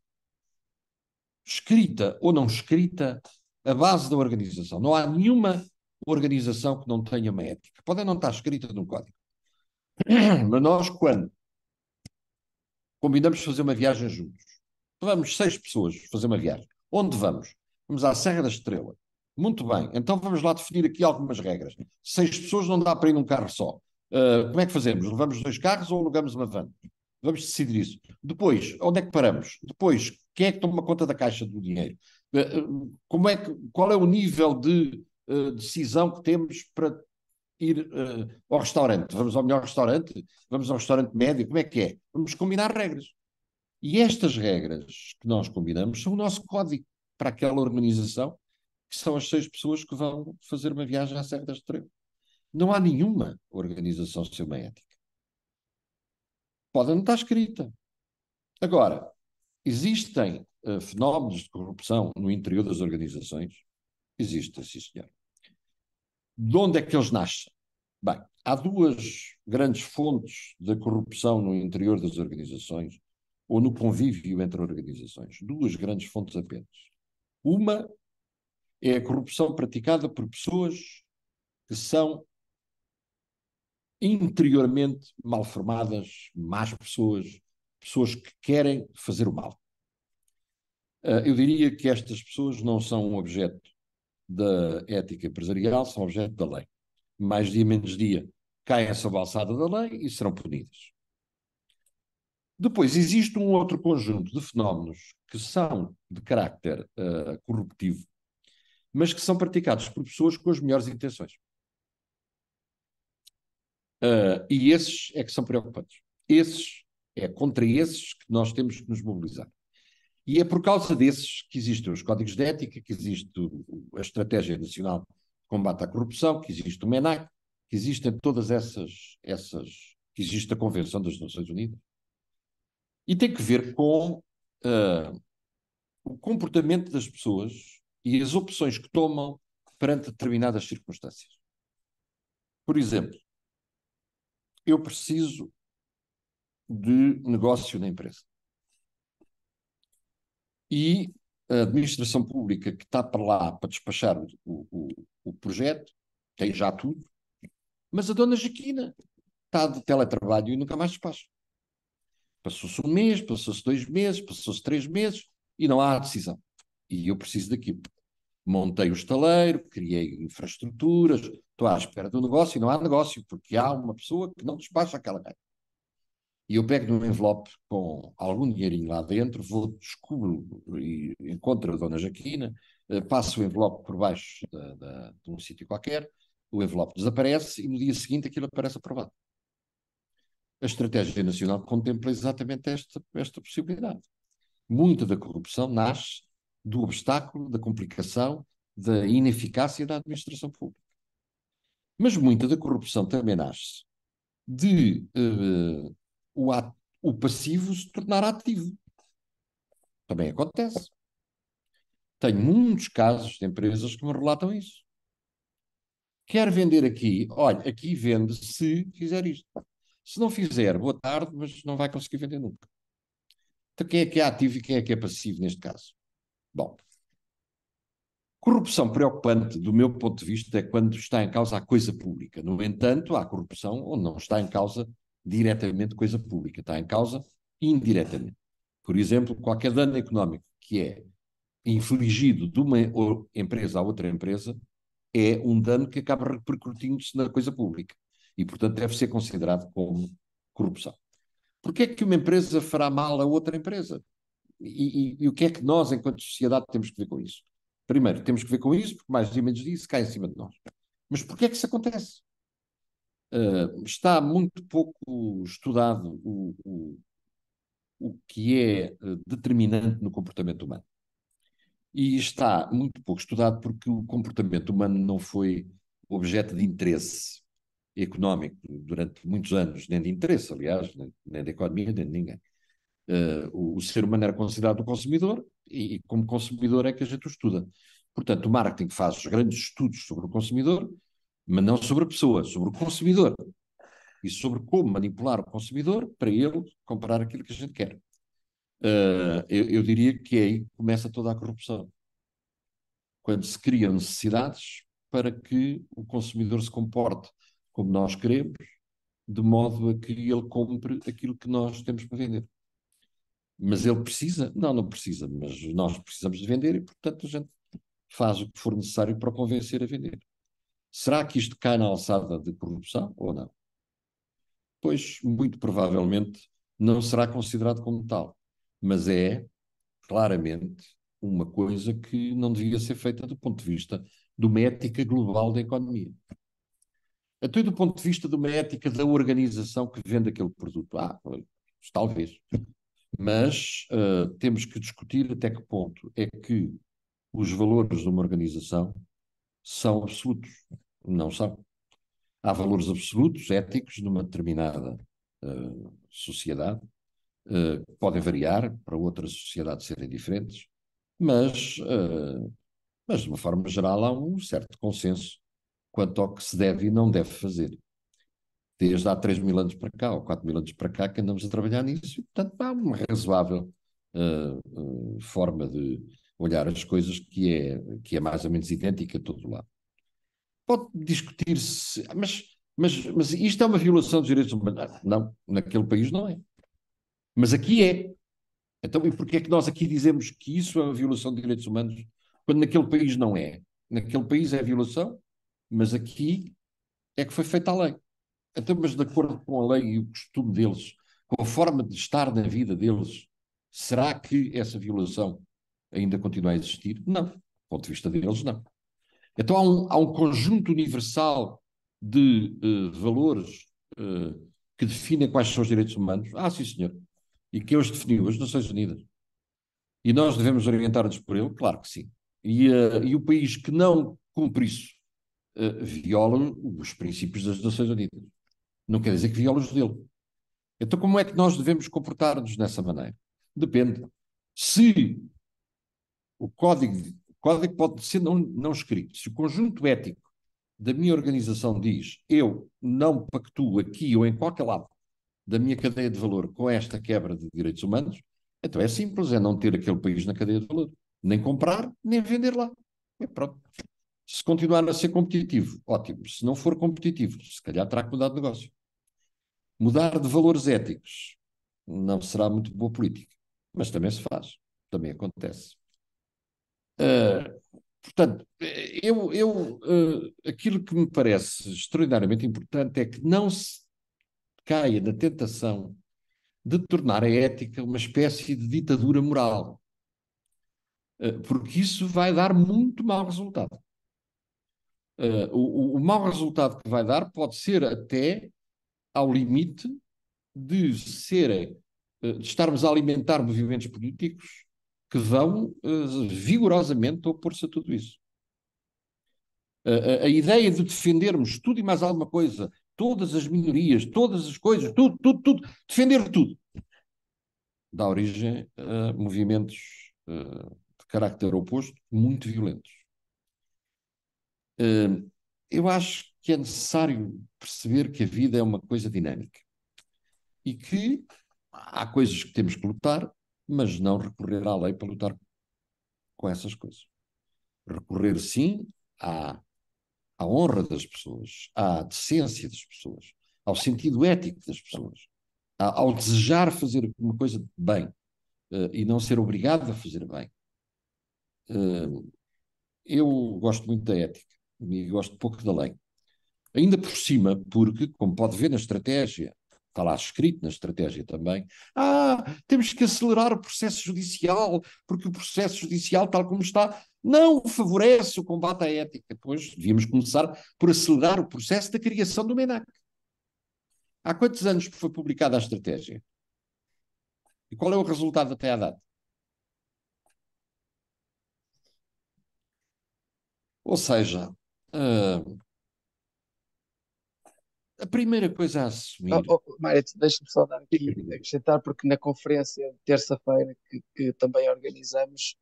escrita ou não escrita a base da organização. Não há nenhuma organização que não tenha uma ética. Pode não estar escrita num código. Mas nós, quando combinamos fazer uma viagem juntos, vamos seis pessoas fazer uma viagem. Onde vamos? Vamos à Serra da Estrela. Muito bem, então vamos lá definir aqui algumas regras. Seis pessoas não dá para ir num carro só. Uh, como é que fazemos? Levamos dois carros ou alugamos uma van? Vamos decidir isso. Depois, onde é que paramos? Depois, quem é que toma conta da caixa do dinheiro? Uh, como é que, qual é o nível de uh, decisão que temos para ir ao restaurante? Vamos ao melhor restaurante? Vamos ao restaurante médio? Como é que é? Vamos combinar regras. E estas regras que nós combinamos são o nosso código para aquela organização que são as seis pessoas que vão fazer uma viagem à Serra da Estrela. Não há nenhuma organização ciumética. Pode não estar escrita. Agora, existem uh, fenómenos de corrupção no interior das organizações? Existem, sim, senhor. De onde é que eles nascem? Bem, há duas grandes fontes da corrupção no interior das organizações, ou no convívio entre organizações. Duas grandes fontes apenas. Uma é a corrupção praticada por pessoas que são interiormente malformadas, más pessoas, pessoas que querem fazer o mal. Ah, eu diria que estas pessoas não são um objeto da ética empresarial, são objeto da lei. Mais dia, menos dia, caem sob a alçada da lei e serão punidas. Depois, existe um outro conjunto de fenómenos que são de carácter uh, corruptivo mas que são praticados por pessoas com as melhores intenções. Uh, e esses é que são preocupantes. Esses, é contra esses que nós temos que nos mobilizar. E é por causa desses que existem os códigos de ética, que existe a Estratégia Nacional de Combate à Corrupção, que existe o MENAC, que existem todas essas, essas, que existe a Convenção das Nações Unidas. E tem que ver com uh, o comportamento das pessoas e as opções que tomam perante determinadas circunstâncias. Por exemplo, eu preciso de negócio na empresa. E a administração pública que está para lá para despachar o, o, o projeto tem já tudo, mas a dona Jaquina está de teletrabalho e nunca mais despacha. Passou-se um mês, passou-se dois meses, passou-se três meses e não há decisão. E eu preciso daquilo montei o estaleiro, criei infraestruturas, estou à espera do negócio e não há negócio, porque há uma pessoa que não despacha aquela renda. E eu pego num envelope com algum dinheirinho lá dentro, vou, descubro e encontro a Dona Jaquina, eh, passo o envelope por baixo de um sítio qualquer, o envelope desaparece e no dia seguinte aquilo aparece aprovado. A Estratégia Nacional contempla exatamente esta, esta possibilidade. Muita da corrupção nasce do obstáculo, da complicação, da ineficácia da administração pública. Mas muita da corrupção também nasce de uh, o, ato, o passivo se tornar ativo. Também acontece. Tenho muitos casos de empresas que me relatam isso. Quer vender aqui, olha, aqui vende se fizer isto. Se não fizer, boa tarde, mas não vai conseguir vender nunca. Então, quem é que é ativo e quem é que é passivo neste caso? Bom, corrupção preocupante, do meu ponto de vista, é quando está em causa a coisa pública. No entanto, há corrupção onde não está em causa diretamente coisa pública, está em causa indiretamente. Por exemplo, qualquer dano económico que é infligido de uma empresa a outra empresa é um dano que acaba repercutindo-se na coisa pública e, portanto, deve ser considerado como corrupção. Porquê é que uma empresa fará mal a outra empresa? e, e, e, o que é que nós, enquanto sociedade, temos que ver com isso? Primeiro, temos que ver com isso, porque mais e menos disso cai em cima de nós. Mas porquê é que isso acontece? Uh, está muito pouco estudado o, o, o que é ah, determinante no comportamento humano. E está muito pouco estudado porque o comportamento humano não foi objeto de interesse económico durante muitos anos, nem de interesse, aliás, nem, nem da economia, nem de ninguém. Uh, o, o, ser humano era considerado um consumidor e, e, como consumidor é que a gente o estuda. Portanto, o marketing faz os grandes estudos sobre o consumidor, mas não sobre a pessoa, sobre o consumidor. E sobre como manipular o consumidor para ele comprar aquilo que a gente quer. Uh, eu, eu diria que é aí começa toda a corrupção. Quando se criam necessidades para que o consumidor se comporte como nós queremos, de modo a que ele compre aquilo que nós temos para vender. Mas ele precisa? Não, não precisa, mas nós precisamos de vender e, portanto, a gente faz o que for necessário para o convencer a vender. Será que isto cai na alçada de corrupção ou não? Pois, muito provavelmente, não será considerado como tal. Mas é, claramente, uma coisa que não devia ser feita do ponto de vista de uma ética global da economia. Até do ponto de vista de uma ética da organização que vende aquele produto. Ah, talvez. Mas uh, temos que discutir até que ponto é que os valores de uma organização são absolutos. Não são. Há valores absolutos, éticos, numa determinada uh, sociedade, uh, eh, que podem variar para outras sociedades serem diferentes, mas, uh, mas de uma forma geral há um certo consenso quanto ao que se deve e não deve fazer desde há 3 mil anos para cá, ou 4 mil anos para cá, que andamos a trabalhar nisso, e, portanto, há uma razoável uh, uh, forma de olhar as coisas que é, que é mais ou menos idêntica a todo lado. Pode discutir-se, mas, mas, mas isto é uma violação dos direitos humanos. Ah, não, naquele país não é. Mas aqui é. Então, e porquê é que nós aqui dizemos que isso é uma violação de direitos humanos, quando naquele país não é? Naquele país é violação, mas aqui é que foi feita a lei. Até mas de acordo com a lei e o costume deles, com a forma de estar na vida deles, será que essa violação ainda continua a existir? Não. Do ponto de vista deles, não. Então há um, há um conjunto universal de uh, valores uh, que definem quais são os direitos humanos. Ah, sim, senhor. E que hoje definiu as Nações Unidas. E nós devemos orientar-nos por ele? Claro que sim. E, uh, e o país que não cumpre isso viola os princípios das Nações Unidas. Não quer dizer que viola dele. Então, como é que nós devemos comportar-nos dessa maneira? Depende. Se o código, o código pode ser não, não escrito, se o conjunto ético da minha organização diz eu não pactuo aqui ou em qualquer lado da minha cadeia de valor com esta quebra de direitos humanos, então é simples, é não ter aquele país na cadeia de valor. Nem comprar, nem vender lá. É pronto. Se continuar a ser competitivo, ótimo. Se não for competitivo, se calhar terá que mudar de negócio. Mudar de valores éticos não será muito boa política, mas também se faz, também acontece. Uh, portanto, eu, eu uh, aquilo que me parece extraordinariamente importante é que não se caia na tentação de tornar a ética uma espécie de ditadura moral, uh, porque isso vai dar muito mau resultado. o, o mau resultado que vai dar pode ser até ao limite de serem, eh, de estarmos a alimentar movimentos políticos que vão eh, vigorosamente opor-se a tudo isso. A, a, a, ideia de defendermos tudo e mais alguma coisa, todas as minorias, todas as coisas, tudo, tudo, tudo, defender tudo, dá origem a movimentos uh, de carácter oposto muito violentos. Uh, eu acho que é necessário perceber que a vida é uma coisa dinâmica e que há coisas que temos que lutar, mas não recorrer à lei para lutar com essas coisas. Recorrer, sim, à, à honra das pessoas, à decência das pessoas, ao sentido ético das pessoas, ao desejar fazer uma coisa bem uh, e não ser obrigado a fazer bem. Uh, eu gosto muito da ética e gosto pouco da lei. Ainda por cima, porque, como pode ver na estratégia, está lá escrito na estratégia também, ah, temos que acelerar o processo judicial, porque o processo judicial, tal como está, não favorece o combate à ética. Pois, devíamos começar por acelerar o processo da criação do MENAC. Há quantos anos foi publicada a estratégia? E qual é o resultado até à data? Ou seja, ah, a primeira coisa a assumir. Oh, oh deixa-me só dar aqui, acrescentar, porque na conferência de terça-feira que, que, também organizamos,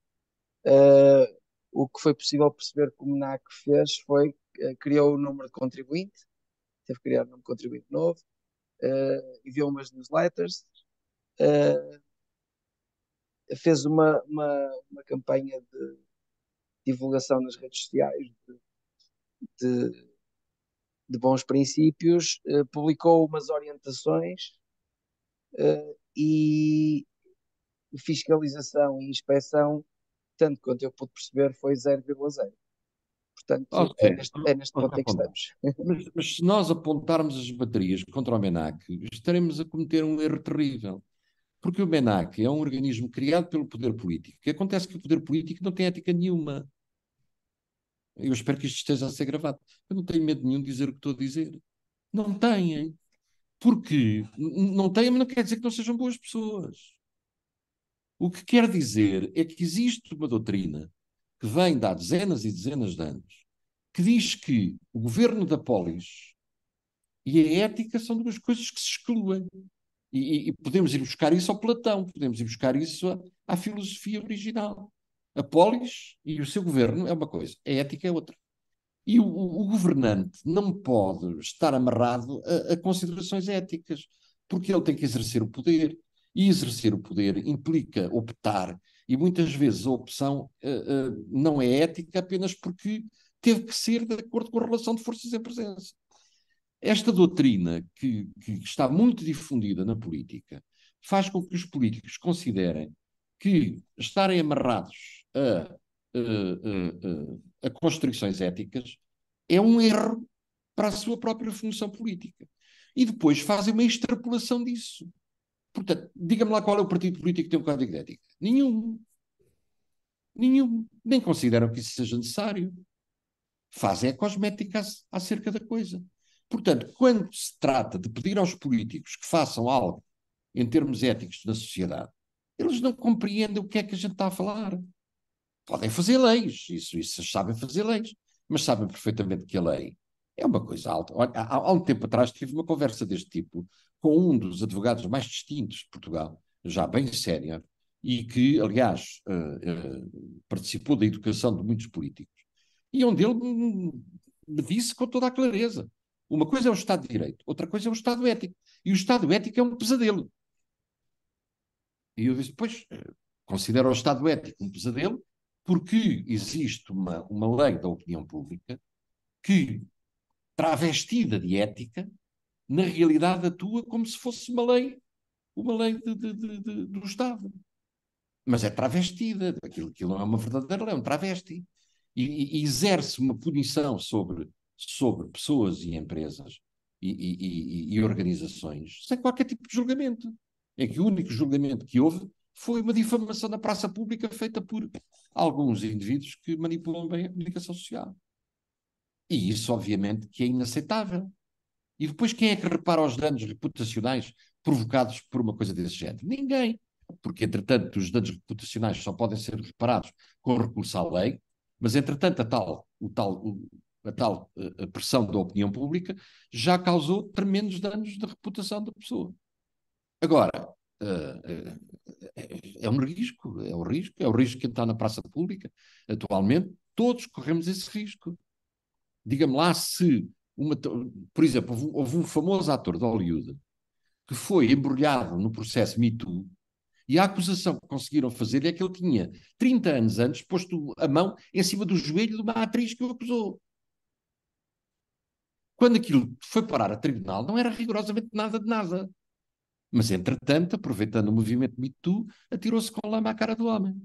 uh, o que foi possível perceber que o MNAC fez foi uh, criou o número de contribuinte, teve que criar um número de contribuinte novo, uh, enviou umas newsletters, uh, fez uma, uma, uma, campanha de divulgação nas redes sociais de, de de bons princípios, eh, publicou umas orientações eh, e fiscalização e inspeção, tanto quanto eu pude perceber, foi 0,0. Portanto, okay. é neste, é neste ponto em que estamos. Mas, mas, se nós apontarmos as baterias contra o MENAC, estaremos a cometer um erro terrível. Porque o MENAC é um organismo criado pelo poder político. que acontece é que o poder político não tem ética nenhuma. Eu espero que isto esteja a ser gravado. Eu não tenho medo nenhum de dizer o que estou a dizer. Não têm. Porque não têm, mas não quer dizer que não sejam boas pessoas. O que quer dizer é que existe uma doutrina que vem de há dezenas e dezenas de anos que diz que o governo da polis e a ética são duas coisas que se excluem. E, e, podemos ir buscar isso ao Platão, podemos ir buscar isso à, à filosofia original. A polis e o seu governo é uma coisa, a ética é outra. E o, o governante não pode estar amarrado a, a considerações éticas, porque ele tem que exercer o poder. E exercer o poder implica optar e muitas vezes a opção uh, uh, não é ética apenas porque teve que ser de acordo com a relação de forças em presença. Esta doutrina, que, que, está muito difundida na política, faz com que os políticos considerem que estarem amarrados a, a, a, constrições éticas, é um erro para a sua própria função política. E depois fazem uma extrapolação disso. Portanto, diga-me lá qual é o partido político que tem um código de ética. Nenhum. Nenhum. Nem consideram que isso seja necessário. Fazem a é cosmética acerca da coisa. Portanto, quando se trata de pedir aos políticos que façam algo em termos éticos na sociedade, eles não compreendem o que é que a gente está a falar podem fazer leis, isso, isso sabem fazer leis, mas sabem perfeitamente que a lei é uma coisa alta. Há, há um tempo atrás tive uma conversa deste tipo com um dos advogados mais distintos de Portugal, já bem sénior, e que, aliás, uh, uh, participou da educação de muitos políticos, e onde ele me disse com toda a clareza: uma coisa é o Estado de Direito, outra coisa é o Estado ético. E o Estado ético é um pesadelo. E eu disse: pois, eh, considero o Estado ético um pesadelo, porque existe uma, uma lei da opinião pública que, travestida de ética, na realidade atua como se fosse uma lei, uma lei de, de, de, do Estado. Mas é travestida, aquilo, aquilo não é uma verdadeira lei, é um travesti. E, e exerce uma punição sobre, sobre pessoas e empresas e, e, e, organizações sem qualquer tipo de julgamento. É que o único julgamento que houve foi uma difamação da praça pública feita por alguns indivíduos que manipulam bem a comunicação social. E isso, obviamente, que é inaceitável. E depois quem é que repara os danos reputacionais provocados por uma coisa desse género? Ninguém. Porque, entretanto, os danos reputacionais só podem ser reparados com recurso à lei, mas, entretanto, a tal, o tal, o, a tal eh, a pressão da opinião pública já causou tremendos danos de reputação da pessoa. Agora, ah, ah, é, é um risco, é um risco, é o risco que está na praça pública atualmente. Todos corremos esse risco. Diga-me lá se, uma, por exemplo, houve, houve um famoso ator de Hollywood que foi embrulhado no processo Me Too e a acusação que conseguiram fazer é que ele tinha, 30 anos antes, posto a mão em cima do joelho de uma atriz que o acusou. Quando aquilo foi parar a tribunal, não era rigorosamente nada de nada. Mas, entretanto, aproveitando o movimento mito, atirou-se com a lama à cara do homem.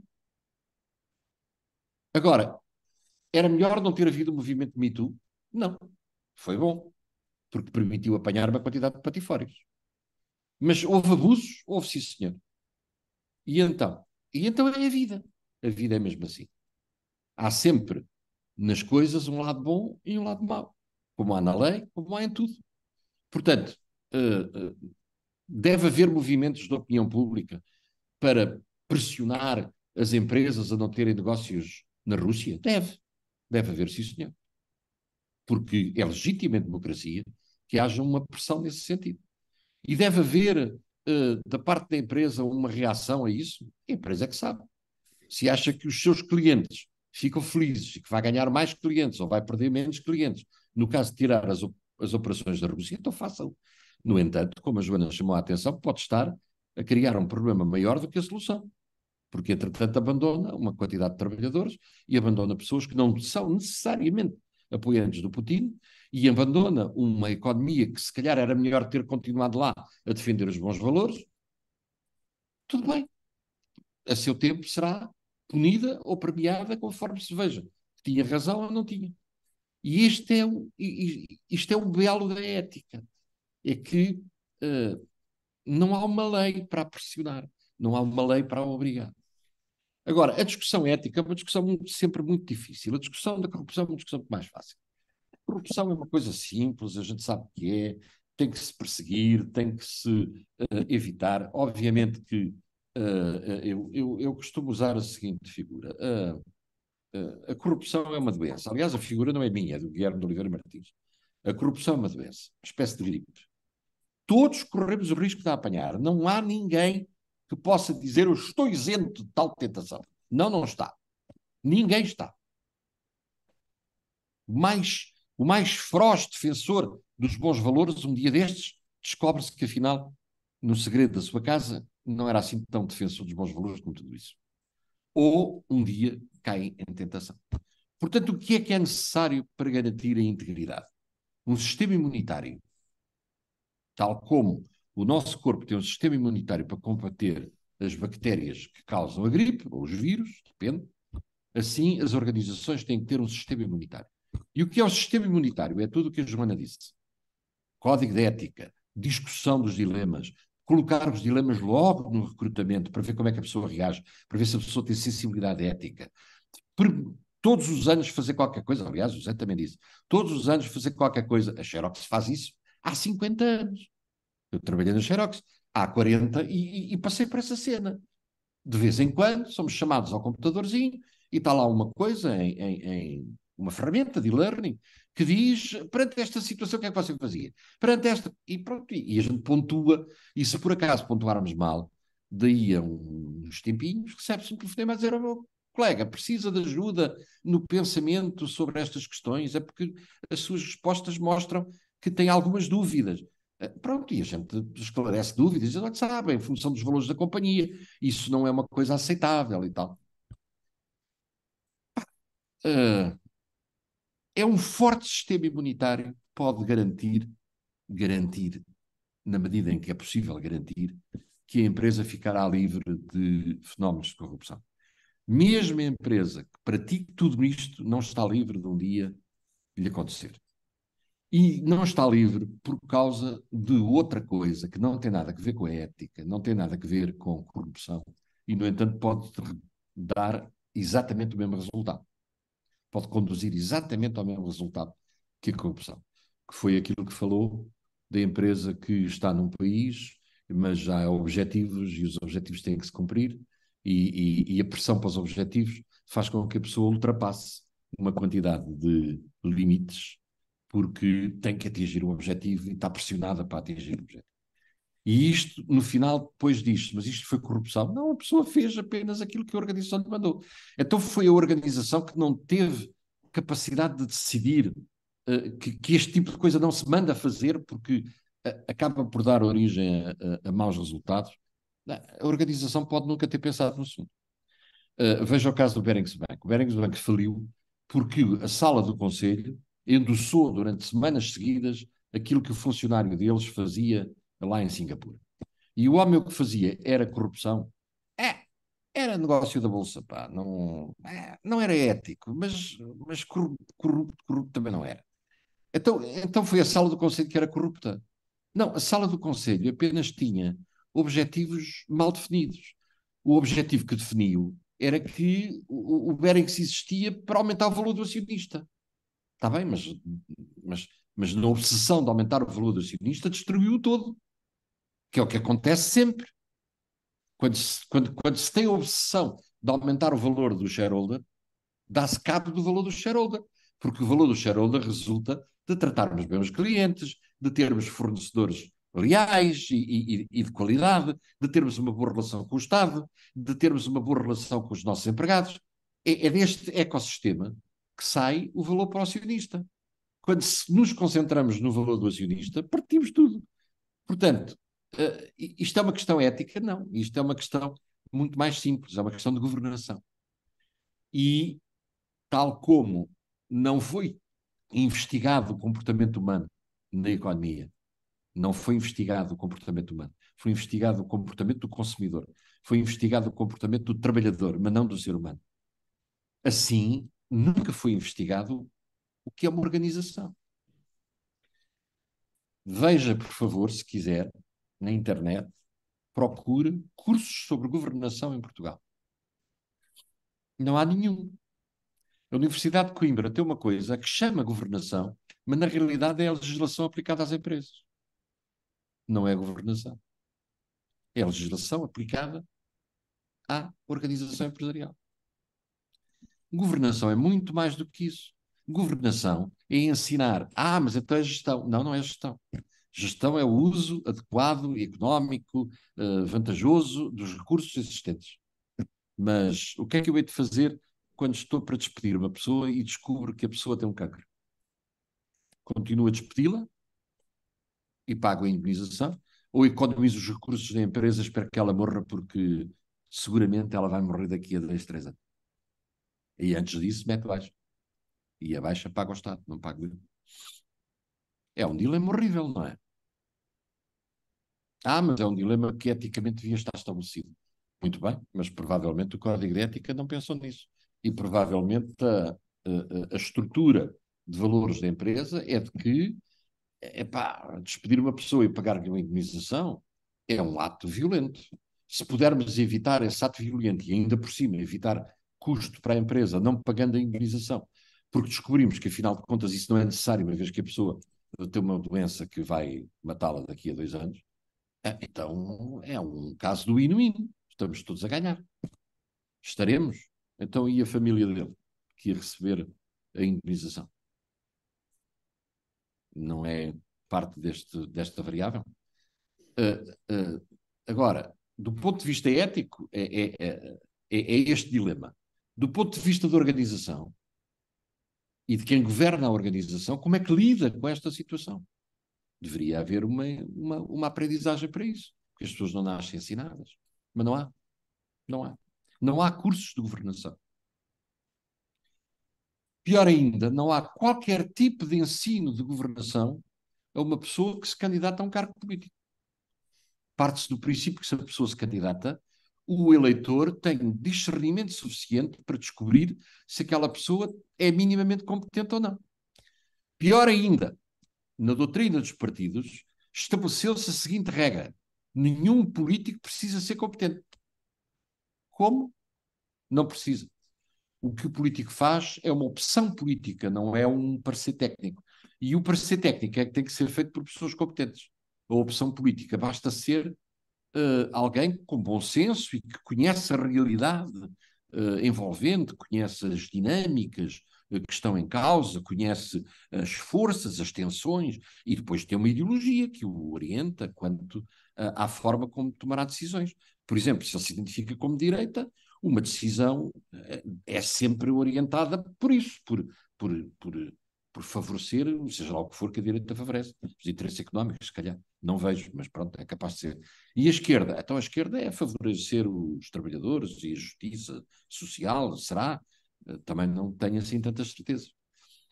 Agora, era melhor não ter havido o movimento mito? Não. Foi bom. Porque permitiu apanhar uma quantidade de patifórios. Mas houve abusos? Houve, sim, senhor. E então? E então é a vida. A vida é mesmo assim. Há sempre nas coisas um lado bom e um lado mau. Como há na lei, como há em tudo. Portanto, uh, uh, Deve haver movimentos de opinião pública para pressionar as empresas a não terem negócios na Rússia? Deve. Deve haver, sim, senhor. Porque é legítima em democracia que haja uma pressão nesse sentido. E deve haver, uh, da parte da empresa, uma reação a isso? A empresa é que sabe. Se acha que os seus clientes ficam felizes e que vai ganhar mais clientes ou vai perder menos clientes, no caso de tirar as, as operações da Rússia, então façam. No entanto, como a Joana chamou a atenção, pode estar a criar um problema maior do que a solução. Porque, entretanto, abandona uma quantidade de trabalhadores e abandona pessoas que não são necessariamente apoiantes do Putin e abandona uma economia que, se calhar, era melhor ter continuado lá a defender os bons valores. Tudo bem. A seu tempo será punida ou premiada conforme se veja. Tinha razão ou não tinha. E isto é, o, isto é o belo da ética é que uh, não há uma lei para pressionar, não há uma lei para obrigar. Agora, a discussão ética é uma discussão sempre muito difícil. A discussão da corrupção é uma discussão mais fácil. A corrupção é uma coisa simples, a gente sabe o que é, tem que se perseguir, tem que se uh, evitar. Obviamente que uh, eu, eu, eu, costumo usar a seguinte figura. Uh, a corrupção é uma doença. Aliás, a figura não é minha, é do Guilherme de Oliveira Martins. A corrupção é uma doença, uma espécie de gripe todos corremos o risco de a apanhar. Não há ninguém que possa dizer eu estou isento de tal tentação. Não, não está. Ninguém está. Mais, o mais feroz defensor dos bons valores, um dia destes, descobre-se que afinal, no segredo da sua casa, não era assim tão defensor dos bons valores como tudo isso. Ou um dia caem em tentação. Portanto, o que é que é necessário para garantir a integridade? Um sistema imunitário Tal como o nosso corpo tem um sistema imunitário para combater as bactérias que causam a gripe, ou os vírus, depende, assim as organizações têm que ter um sistema imunitário. E o que é o sistema imunitário? É tudo o que a Joana disse. Código de ética, discussão dos dilemas, colocar os dilemas logo no recrutamento para ver como é que a pessoa reage, para ver se a pessoa tem sensibilidade ética. todos os anos fazer qualquer coisa, aliás, o Zé também disse, todos os anos fazer qualquer coisa. A Xerox faz isso há 50 anos. Eu trabalhei no Xerox há 40 e, e, passei por essa cena. De vez em quando somos chamados ao computadorzinho e está lá uma coisa em, em, em uma ferramenta de learning que diz perante esta situação o que é que você fazia? Perante esta. E pronto, e a gente pontua, e se por acaso pontuarmos mal, daí a uns tempinhos, recebe-se um telefonema a dizer: oh, meu colega, precisa de ajuda no pensamento sobre estas questões, é porque as suas respostas mostram que tem algumas dúvidas. Eh, pronto, e a gente esclarece dúvidas, diz, olha, sabem, em função dos valores da companhia, isso não é uma coisa aceitável e tal. Ah, eh, é um forte sistema imunitário que pode garantir, garantir, na medida em que é possível garantir, que a empresa ficará livre de fenómenos de corrupção. Mesmo a empresa que pratique tudo isto não está livre de um dia lhe acontecer. E não está livre por causa de outra coisa que não tem nada a ver com a ética, não tem nada a ver com corrupção, e, no entanto, pode dar exatamente o mesmo resultado. Pode conduzir exatamente ao mesmo resultado que a corrupção, que foi aquilo que falou da empresa que está num país, mas já há objetivos e os objetivos têm que se cumprir, e, e, e a pressão para os objetivos faz com que a pessoa ultrapasse uma quantidade de limites porque tem que atingir um objetivo e está pressionada para atingir o objetivo. E isto, no final, depois diz mas isto foi corrupção. Não, a pessoa fez apenas aquilo que a organização lhe mandou. Então foi a organização que não teve capacidade de decidir uh, que, que, este tipo de coisa não se manda fazer porque uh, acaba por dar origem a, a, a, maus resultados. A organização pode nunca ter pensado no assunto. Uh, veja o caso do Berings Bank. O Berings Bank faliu porque a sala do Conselho endossou durante semanas seguidas aquilo que o funcionário deles fazia lá em Singapura. E o homem o que fazia era corrupção? É, era negócio da Bolsa, pá. Não, é, não era ético, mas, mas corrupto, corrupto, corrupto também não era. Então, então foi a sala do Conselho que era corrupta. Não, a sala do Conselho apenas tinha objetivos mal definidos. O objetivo que definiu era que o, o Bering se existia para aumentar o valor do acionista. Está bem, mas, mas, mas na obsessão de aumentar o valor do acionista, o todo. Que é o que acontece sempre. Quando se, quando, quando se tem a obsessão de aumentar o valor do shareholder, dá-se cabo do valor do shareholder. Porque o valor do shareholder resulta de tratarmos bem os clientes, de termos fornecedores leais e, e, e, de qualidade, de termos uma boa relação com o Estado, de termos uma boa relação com os nossos empregados. É, é deste ecossistema que sai o valor para o acionista. Quando nos concentramos no valor do acionista, partimos tudo. Portanto, uh, isto é uma questão ética? Não. Isto é uma questão muito mais simples, é uma questão de governação. E, tal como não foi investigado o comportamento humano na economia, não foi investigado o comportamento humano, foi investigado o comportamento do consumidor, foi investigado o comportamento do trabalhador, mas não do ser humano. Assim, nunca foi investigado o que é uma organização. Veja, por favor, se quiser, na internet, procure cursos sobre governação em Portugal. Não há nenhum. A Universidade de Coimbra tem uma coisa que chama governação, mas na realidade é a legislação aplicada às empresas. Não é governação. É a legislação aplicada à organização empresarial. Governação é muito mais do que isso. Governação é ensinar. Ah, mas então é gestão. Não, não é gestão. Gestão é o uso adequado, económico, eh, vantajoso dos recursos existentes. Mas o que é que eu hei de fazer quando estou para despedir uma pessoa e descubro que a pessoa tem um cancro? Continuo a despedi-la e pago a indemnização, ou economizo os recursos da empresa, espero que ela morra, porque seguramente ela vai morrer daqui a 10, 3 anos. E antes disso, mete baixa. E a baixa paga o Estado, não paga eu. É um dilema horrível, não é? Ah, mas é um dilema que eticamente devia estar estabelecido. Muito bem, mas provavelmente o Código de Ética não pensou nisso. E provavelmente a, a, a estrutura de valores da empresa é de que epá, é despedir uma pessoa e pagar-lhe uma indemnização é um ato violento. Se pudermos evitar esse ato violento e ainda por cima evitar custo para a empresa, não pagando a indemnização. Porque descobrimos que, afinal de contas, isso não é necessário, uma vez que a pessoa tem uma doença que vai matá-la daqui a dois anos. Ah, então, é um caso do win-win. Estamos todos a ganhar. Estaremos. Então, e a família dele, que ia receber a indemnização? Não é parte deste, desta variável? Uh, uh, agora, do ponto de vista ético, é, é, é, é este dilema do ponto de vista da organização e de quem governa a organização, como é que lida com esta situação? Deveria haver uma, uma, uma aprendizagem para isso, porque as pessoas não nascem ensinadas. Mas não há. Não há. Não há cursos de governação. Pior ainda, não há qualquer tipo de ensino de governação a uma pessoa que se candidata a um cargo político. Parte-se do princípio que se a pessoa se candidata, o eleitor tem discernimento suficiente para descobrir se aquela pessoa é minimamente competente ou não. Pior ainda, na doutrina dos partidos, estabeleceu-se a seguinte regra: nenhum político precisa ser competente. Como? Não precisa. O que o político faz é uma opção política, não é um parecer técnico. E o parecer técnico é que tem que ser feito por pessoas competentes. A opção política basta ser uh, alguém com bom senso e que conhece a realidade uh, envolvente, conhece as dinâmicas uh, que estão em causa, conhece as forças, as tensões, e depois tem uma ideologia que o orienta quanto à forma como tomará decisões. Por exemplo, se ele se identifica como direita, uma decisão é sempre orientada por isso, por, por, por por favorecer, seja lá o que for que a direita favorece, os interesses económicos, se calhar, não vejo, mas pronto, é capaz de ser. E a esquerda? Então a esquerda é favorecer os trabalhadores e a justiça social, será? Eh, também não tenho assim tantas certezas.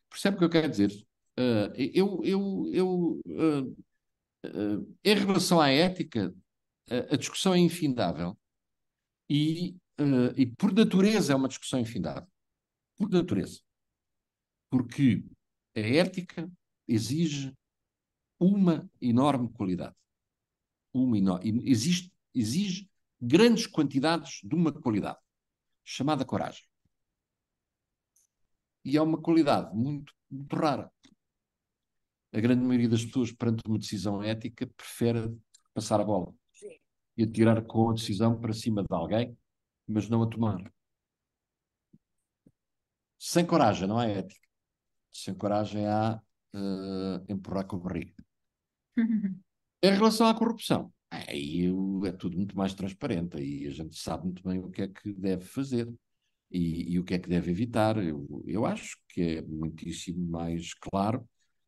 Percebe o que eu quero dizer? Uh, eu, eu, eu uh, uh, em relação à ética, a discussão é infindável e, e por natureza é uma discussão infindável. Por natureza porque a é ética exige uma enorme qualidade. Uma enorme, exige, exige grandes quantidades de uma qualidade, chamada coragem. E é uma qualidade muito, muito rara. A grande maioria das pessoas, perante uma decisão ética, prefere passar a bola Sim. e atirar com a decisão para cima de alguém, mas não a tomar. Sem coragem não há é ética se encorajem a uh, empurrar com a barriga. Uhum. Em relação à corrupção, aí é tudo muito mais transparente, aí a gente sabe muito bem o que é que deve fazer e, e o que é que deve evitar. Eu, eu acho que é muitíssimo mais claro.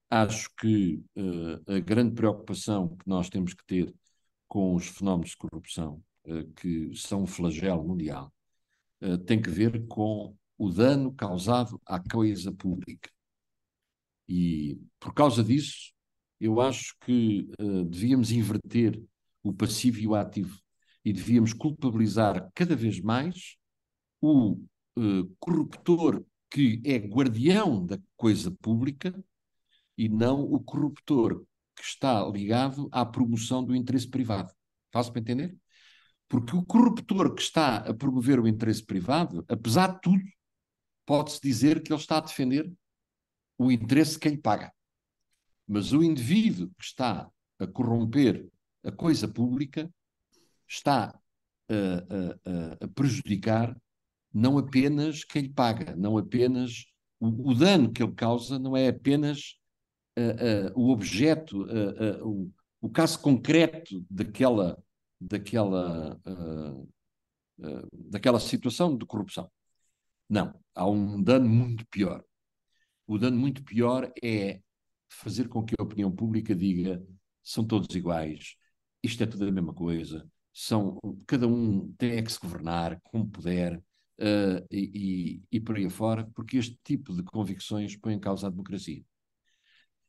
Acho que uh, a grande preocupação que nós temos que ter com os fenómenos de corrupção, uh, que são um flagelo mundial, uh, tem que ver com o dano causado à coisa pública. E por causa disso, eu acho que uh, devíamos inverter o passivo e o ativo e devíamos culpabilizar cada vez mais o uh, corruptor que é guardião da coisa pública e não o corruptor que está ligado à promoção do interesse privado. Faço para entender? Porque o corruptor que está a promover o interesse privado, apesar de tudo, pode-se dizer que ele está a defender o interesse de quem paga. Mas o indivíduo que está a corromper a coisa pública está a, eh, a, eh, eh, a prejudicar não apenas quem lhe paga, não apenas o, o, dano que ele causa, não é apenas o objeto, o, o, caso concreto daquela, daquela, daquela situação de corrupção. Não, há um dano muito pior. O dano muito pior é fazer com que a opinião pública diga são todos iguais, isto é tudo a mesma coisa, são, cada um tem é que se governar como puder uh, e, e, por aí afora, porque este tipo de convicções põe em causa a democracia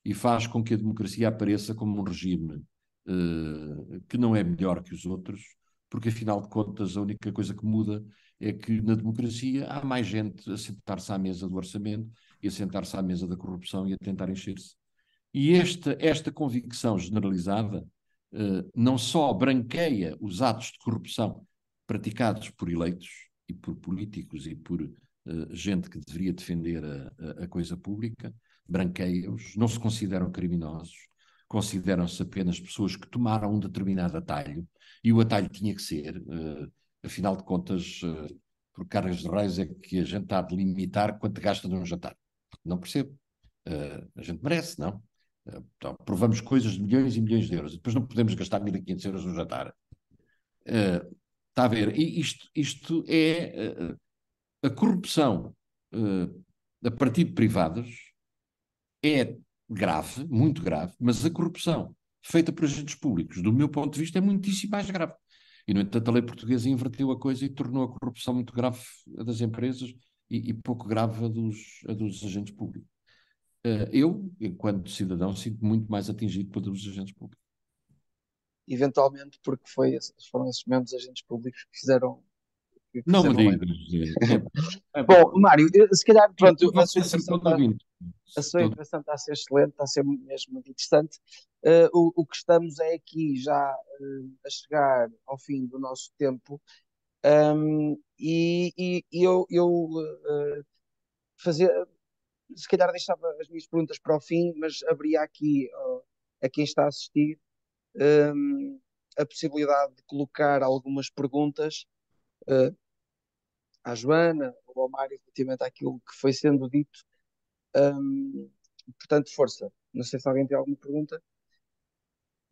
e faz com que a democracia apareça como um regime uh, que não é melhor que os outros, porque afinal de contas a única coisa que muda é que na democracia há mais gente a sentar-se à mesa do orçamento e a sentar-se à mesa da corrupção e a tentar encher-se. E esta, esta convicção generalizada eh, não só branqueia os atos de corrupção praticados por eleitos e por políticos e por eh, gente que deveria defender a, a coisa pública, branqueia os não se consideram criminosos, consideram-se apenas pessoas que tomaram um determinado atalho, e o atalho tinha que ser, eh, afinal de contas, por cargas de reis é que a gente está a delimitar quanto gasta num jantar. Não percebo. Uh, a gente merece, não? Uh, então, provamos coisas de milhões e milhões de euros e depois não podemos gastar 1.500 euros no jantar. Uh, ah, está a ver? E isto, isto é a corrupção a partir de privados é grave, muito grave, mas a corrupção feita por agentes públicos, do meu ponto de vista, é muitíssimo mais grave. E, no entanto, a lei portuguesa inverteu a coisa e tornou a corrupção muito grave das empresas e, e pouco grave a dos, a dos agentes públicos. Uh, eu, enquanto cidadão, sinto muito mais atingido pelos agentes públicos. Eventualmente, porque foi, foram esses mesmos agentes públicos que fizeram não me digas. É, é Bom, Mário, se calhar, pronto, a sua intervenção está, a está a ser excelente, está a ser mesmo muito interessante. Uh, o, o, que estamos é aqui já uh, a chegar ao fim do nosso tempo um, e, e, e, eu, eu uh, eh, fazer, se calhar deixava as minhas perguntas para o fim, mas abria aqui uh, a quem está a assistir um, a possibilidade de colocar algumas perguntas uh, à Joana ou ao Mário relativamente àquilo que foi sendo dito. Um, portanto, força. Não sei se alguém tem alguma pergunta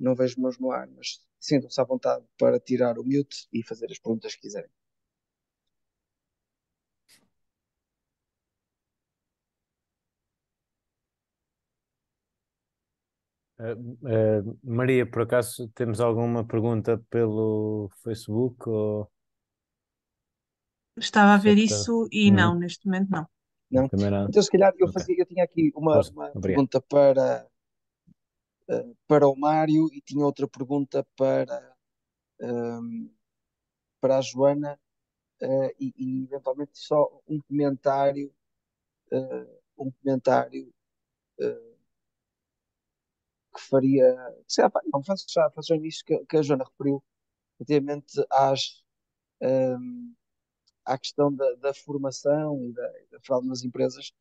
não vejo mãos no ar, mas sintam-se à vontade para tirar o mute e fazer as perguntas que quiserem. Uh, uh, Maria, por acaso temos alguma pergunta pelo Facebook? Ou... Estava a ver Você isso está... e não, uhum. não, neste momento não. não. Então, se calhar, eu, okay. fazia, eu tinha aqui uma, uma pergunta para para o Mário e tinha outra pergunta para, um, para a Joana uh, e, e, eventualmente só um comentário, uh, um comentário eh, que faria, sei lá, não faço já, faço já que, que, a Joana referiu relativamente às um, à questão da, da formação e da, da fraude nas empresas,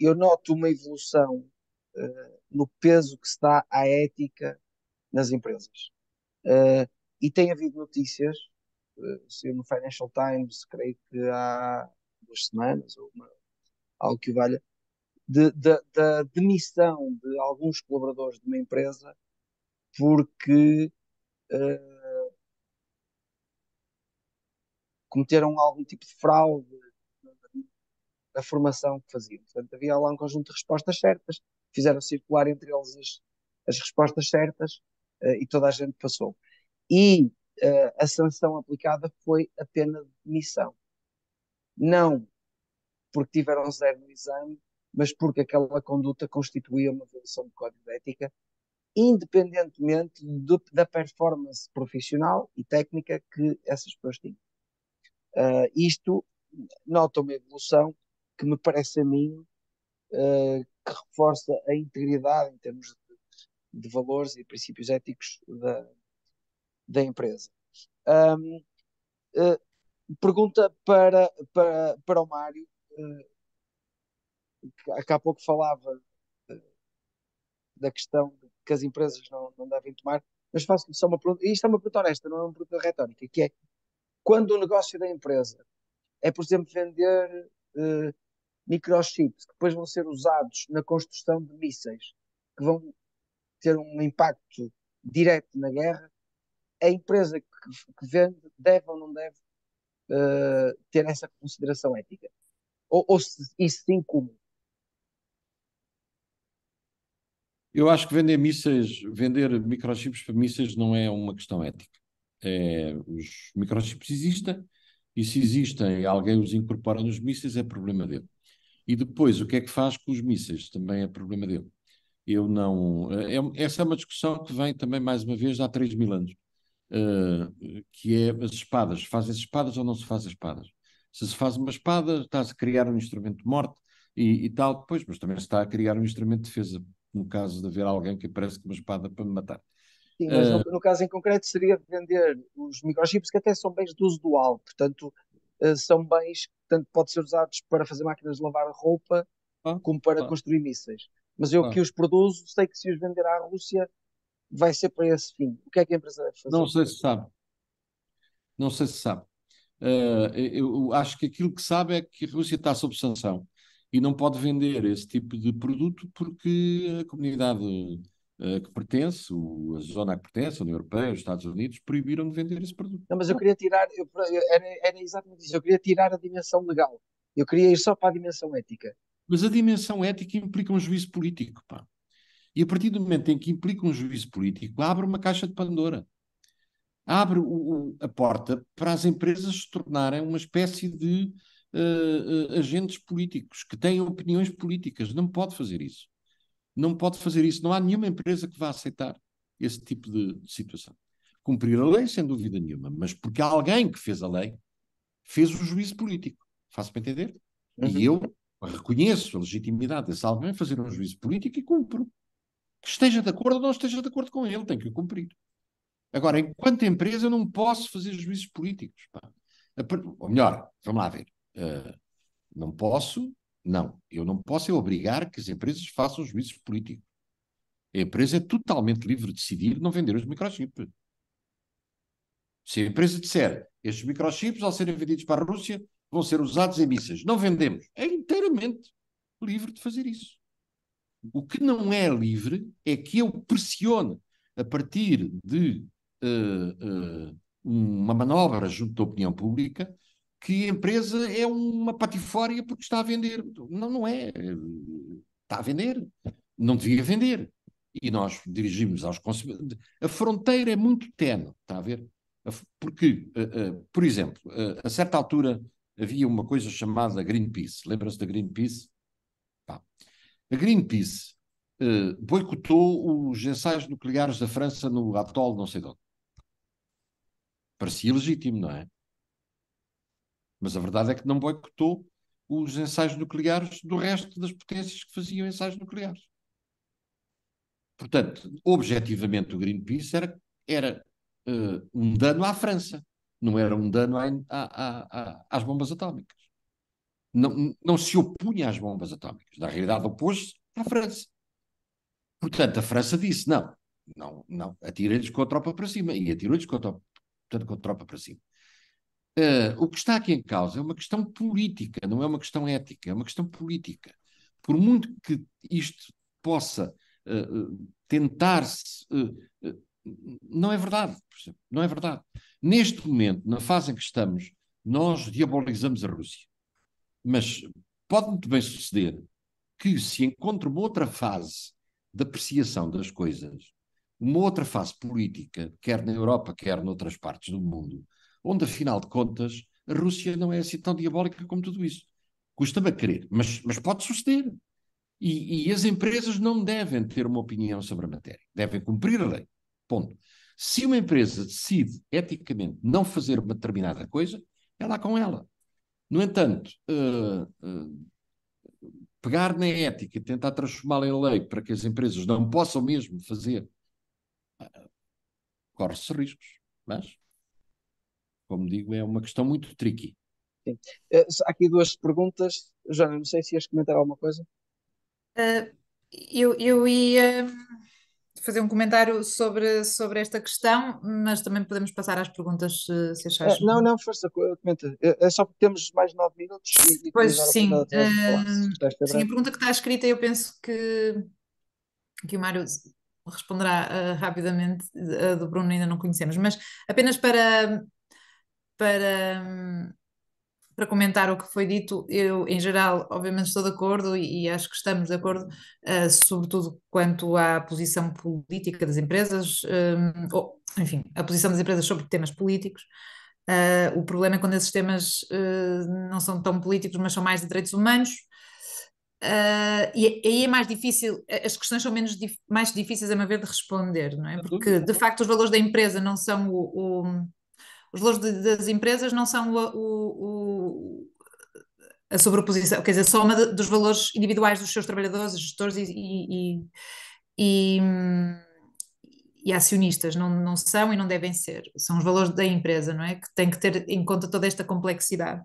eu noto uma evolução eh, no peso que se dá à ética nas empresas. Uh, e tem havido notícias, uh, no Financial Times, creio que há duas semanas, ou uma, algo que o valha, de, de, da demissão de alguns colaboradores de uma empresa porque uh, cometeram algum tipo de fraude na formação que faziam. Portanto, havia lá um conjunto de respostas certas fizeram circular entre eles as, as respostas certas uh, e toda a gente passou. E uh, a sanção aplicada foi a pena de demissão. Não porque tiveram zero no exame, mas porque aquela conduta constituía uma violação do código ético ética, independentemente do, da performance profissional e técnica que essas pessoas tinham. Uh, isto nota uma evolução que me parece a mim uh, que reforça a integridade em termos de, de valores e princípios éticos da, da empresa. Um, uh, eh, pergunta para, para, para o Mário, uh, que há pouco falava eh, da questão de que as empresas não, não devem tomar, mas faço-lhe só uma pergunta, e isto é uma pergunta honesta, não é uma pergunta retórica, que é quando o negócio da empresa é, por exemplo, vender uh, microchips que depois vão ser usados na construção de mísseis que vão ter um impacto direto na guerra, a empresa que, que vende deve ou não deve uh, ter essa consideração ética? Ou, ou se, isso sim, como? Eu acho que vender mísseis, vender microchips para mísseis não é uma questão ética. É, os microchips existem, e se existem e alguém os incorpora nos mísseis, é problema dele. E depois, o que é que faz com os mísseis? Também é problema dele. Eu não. Eh, é, essa é uma discussão que vem também, mais uma vez, há 3 mil anos, uh, que é as espadas. Fazem-se espadas ou não se fazem espadas? Se se faz uma espada, está-se a criar um instrumento de morte e, e, tal, depois mas também se está a criar um instrumento de defesa, no caso de haver alguém que aparece com uma espada para me matar. Sim, mas uh, no, eh, no caso em concreto seria vender os microchips que até são bens de uso dual, portanto eh, são bens que tanto podem ser usados para fazer máquinas de lavar roupa ah, como para ah, construir mísseis. Mas eu ah, que os produzo, sei que se os vender à Rússia vai ser para esse fim. O que é que a empresa deve fazer? Não sei se sabe. Não sei se sabe. Uh, eu acho que aquilo que sabe é que a Rússia está sob sanção e não pode vender esse tipo de produto porque a comunidade eh, que pertence, o, a zona a que pertence, a União Europeia, os Estados Unidos, proibiram de vender esse produto. Não, mas eu queria tirar, eu, era, era exatamente isso, eu queria tirar a dimensão legal. Eu queria ir só para a dimensão ética. Mas a dimensão ética implica um juízo político, pá. E a partir do momento em que implica um juízo político, abre uma caixa de Pandora. Abre o, o, a porta para as empresas se tornarem uma espécie de uh, uh, agentes políticos que têm opiniões políticas. Não pode fazer isso não pode fazer isso. Não há nenhuma empresa que vá aceitar esse tipo de, situação. Cumprir a lei, sem dúvida nenhuma, mas porque alguém que fez a lei fez o juízo político. Faço para entender? Uhum. E eu reconheço a legitimidade desse alguém fazer um juízo político e cumpro. Que esteja de acordo ou não esteja de acordo com ele, tem que o cumprir. Agora, enquanto empresa, eu não posso fazer juízos políticos. Pá. Ou melhor, vamos lá ver. Uh, não posso não, eu não posso é obrigar que as empresas façam juízos políticos. A empresa é totalmente livre de decidir não vender os microchips. Se a empresa disser estes microchips, ao serem vendidos para a Rússia, vão ser usados em mísseis, não vendemos, é inteiramente livre de fazer isso. O que não é livre é que eu pressione a partir de uh, uh, uma manobra junto da opinião pública que a empresa é uma patifória porque está a vender. Não, não é. Está a vender. Não devia vender. E nós dirigimos aos consumidores. A fronteira é muito tenue, está a ver? Porque, eh, eh, por exemplo, eh, a certa altura havia uma coisa chamada Greenpeace. Lembra-se da Greenpeace? Pá. A Greenpeace boicotou os ensaios nucleares da França no atol não sei de onde. Parecia legítimo, não é? Mas a verdade é que não boicotou os ensaios nucleares do resto das potências que faziam ensaios nucleares. Portanto, objetivamente, o Greenpeace era, era uh, um dano à França, não era um dano à, à, à, às bombas atómicas. Não, não se opunha às bombas atómicas. Na realidade, opôs-se à França. Portanto, a França disse: não, não, não, atirei lhes com a tropa para cima. E atirou-lhes com, a tropa, portanto, com a tropa para cima. Uh, o que está aqui em causa é uma questão política, não é uma questão ética, é uma questão política. Por muito que isto possa uh, tentar-se, uh, não é verdade, não é verdade. Neste momento, na fase em que estamos, nós diabolizamos a Rússia. Mas pode muito bem suceder que se encontre uma outra fase de apreciação das coisas, uma outra fase política, quer na Europa, quer noutras partes do mundo, onde, afinal de contas, a Rússia não é assim tão diabólica como tudo isso. Custa-me a crer, mas, mas pode suceder. E, e as empresas não devem ter uma opinião sobre a matéria, devem cumprir a lei. Ponto. Se uma empresa decide eticamente não fazer uma determinada coisa, é lá com ela. No entanto, uh, uh, pegar na ética e tentar transformá-la em lei para que as empresas não possam mesmo fazer, uh, corre-se riscos. Mas como digo, é uma questão muito tricky. Sim. Eh, há aqui duas perguntas. Joana, não sei se ias comentar alguma coisa. Uh, eu, eu ia hum, fazer um comentário sobre, sobre esta questão, mas também podemos passar às perguntas, eh, se, achares. Uh, não, não, força, comenta. É só porque temos mais nove minutos. E, e pois sim. A, uh, sim, a pergunta que está escrita, eu penso que, que o Mário responderá rapidamente, a do Bruno ainda não conhecemos, mas apenas para para, para comentar o que foi dito. Eu, em geral, obviamente estou de acordo e, e acho que estamos de acordo, uh, sobretudo quanto à posição política das empresas, um, eh, ou, enfim, a posição das empresas sobre temas políticos. Uh, o problema é quando esses temas uh, não são tão políticos, mas são mais de direitos humanos. Uh, e aí é mais difícil, as questões são menos mais difíceis, a meu ver, de responder, não é? Porque de facto os valores da empresa não são o, o os valores de, das empresas não são o, o, o a sobreposição, quer dizer, a soma de, dos valores individuais dos seus trabalhadores, gestores e, e, e, e, acionistas. Não, não são e não devem ser. São os valores da empresa, não é? Que tem que ter em conta toda esta complexidade.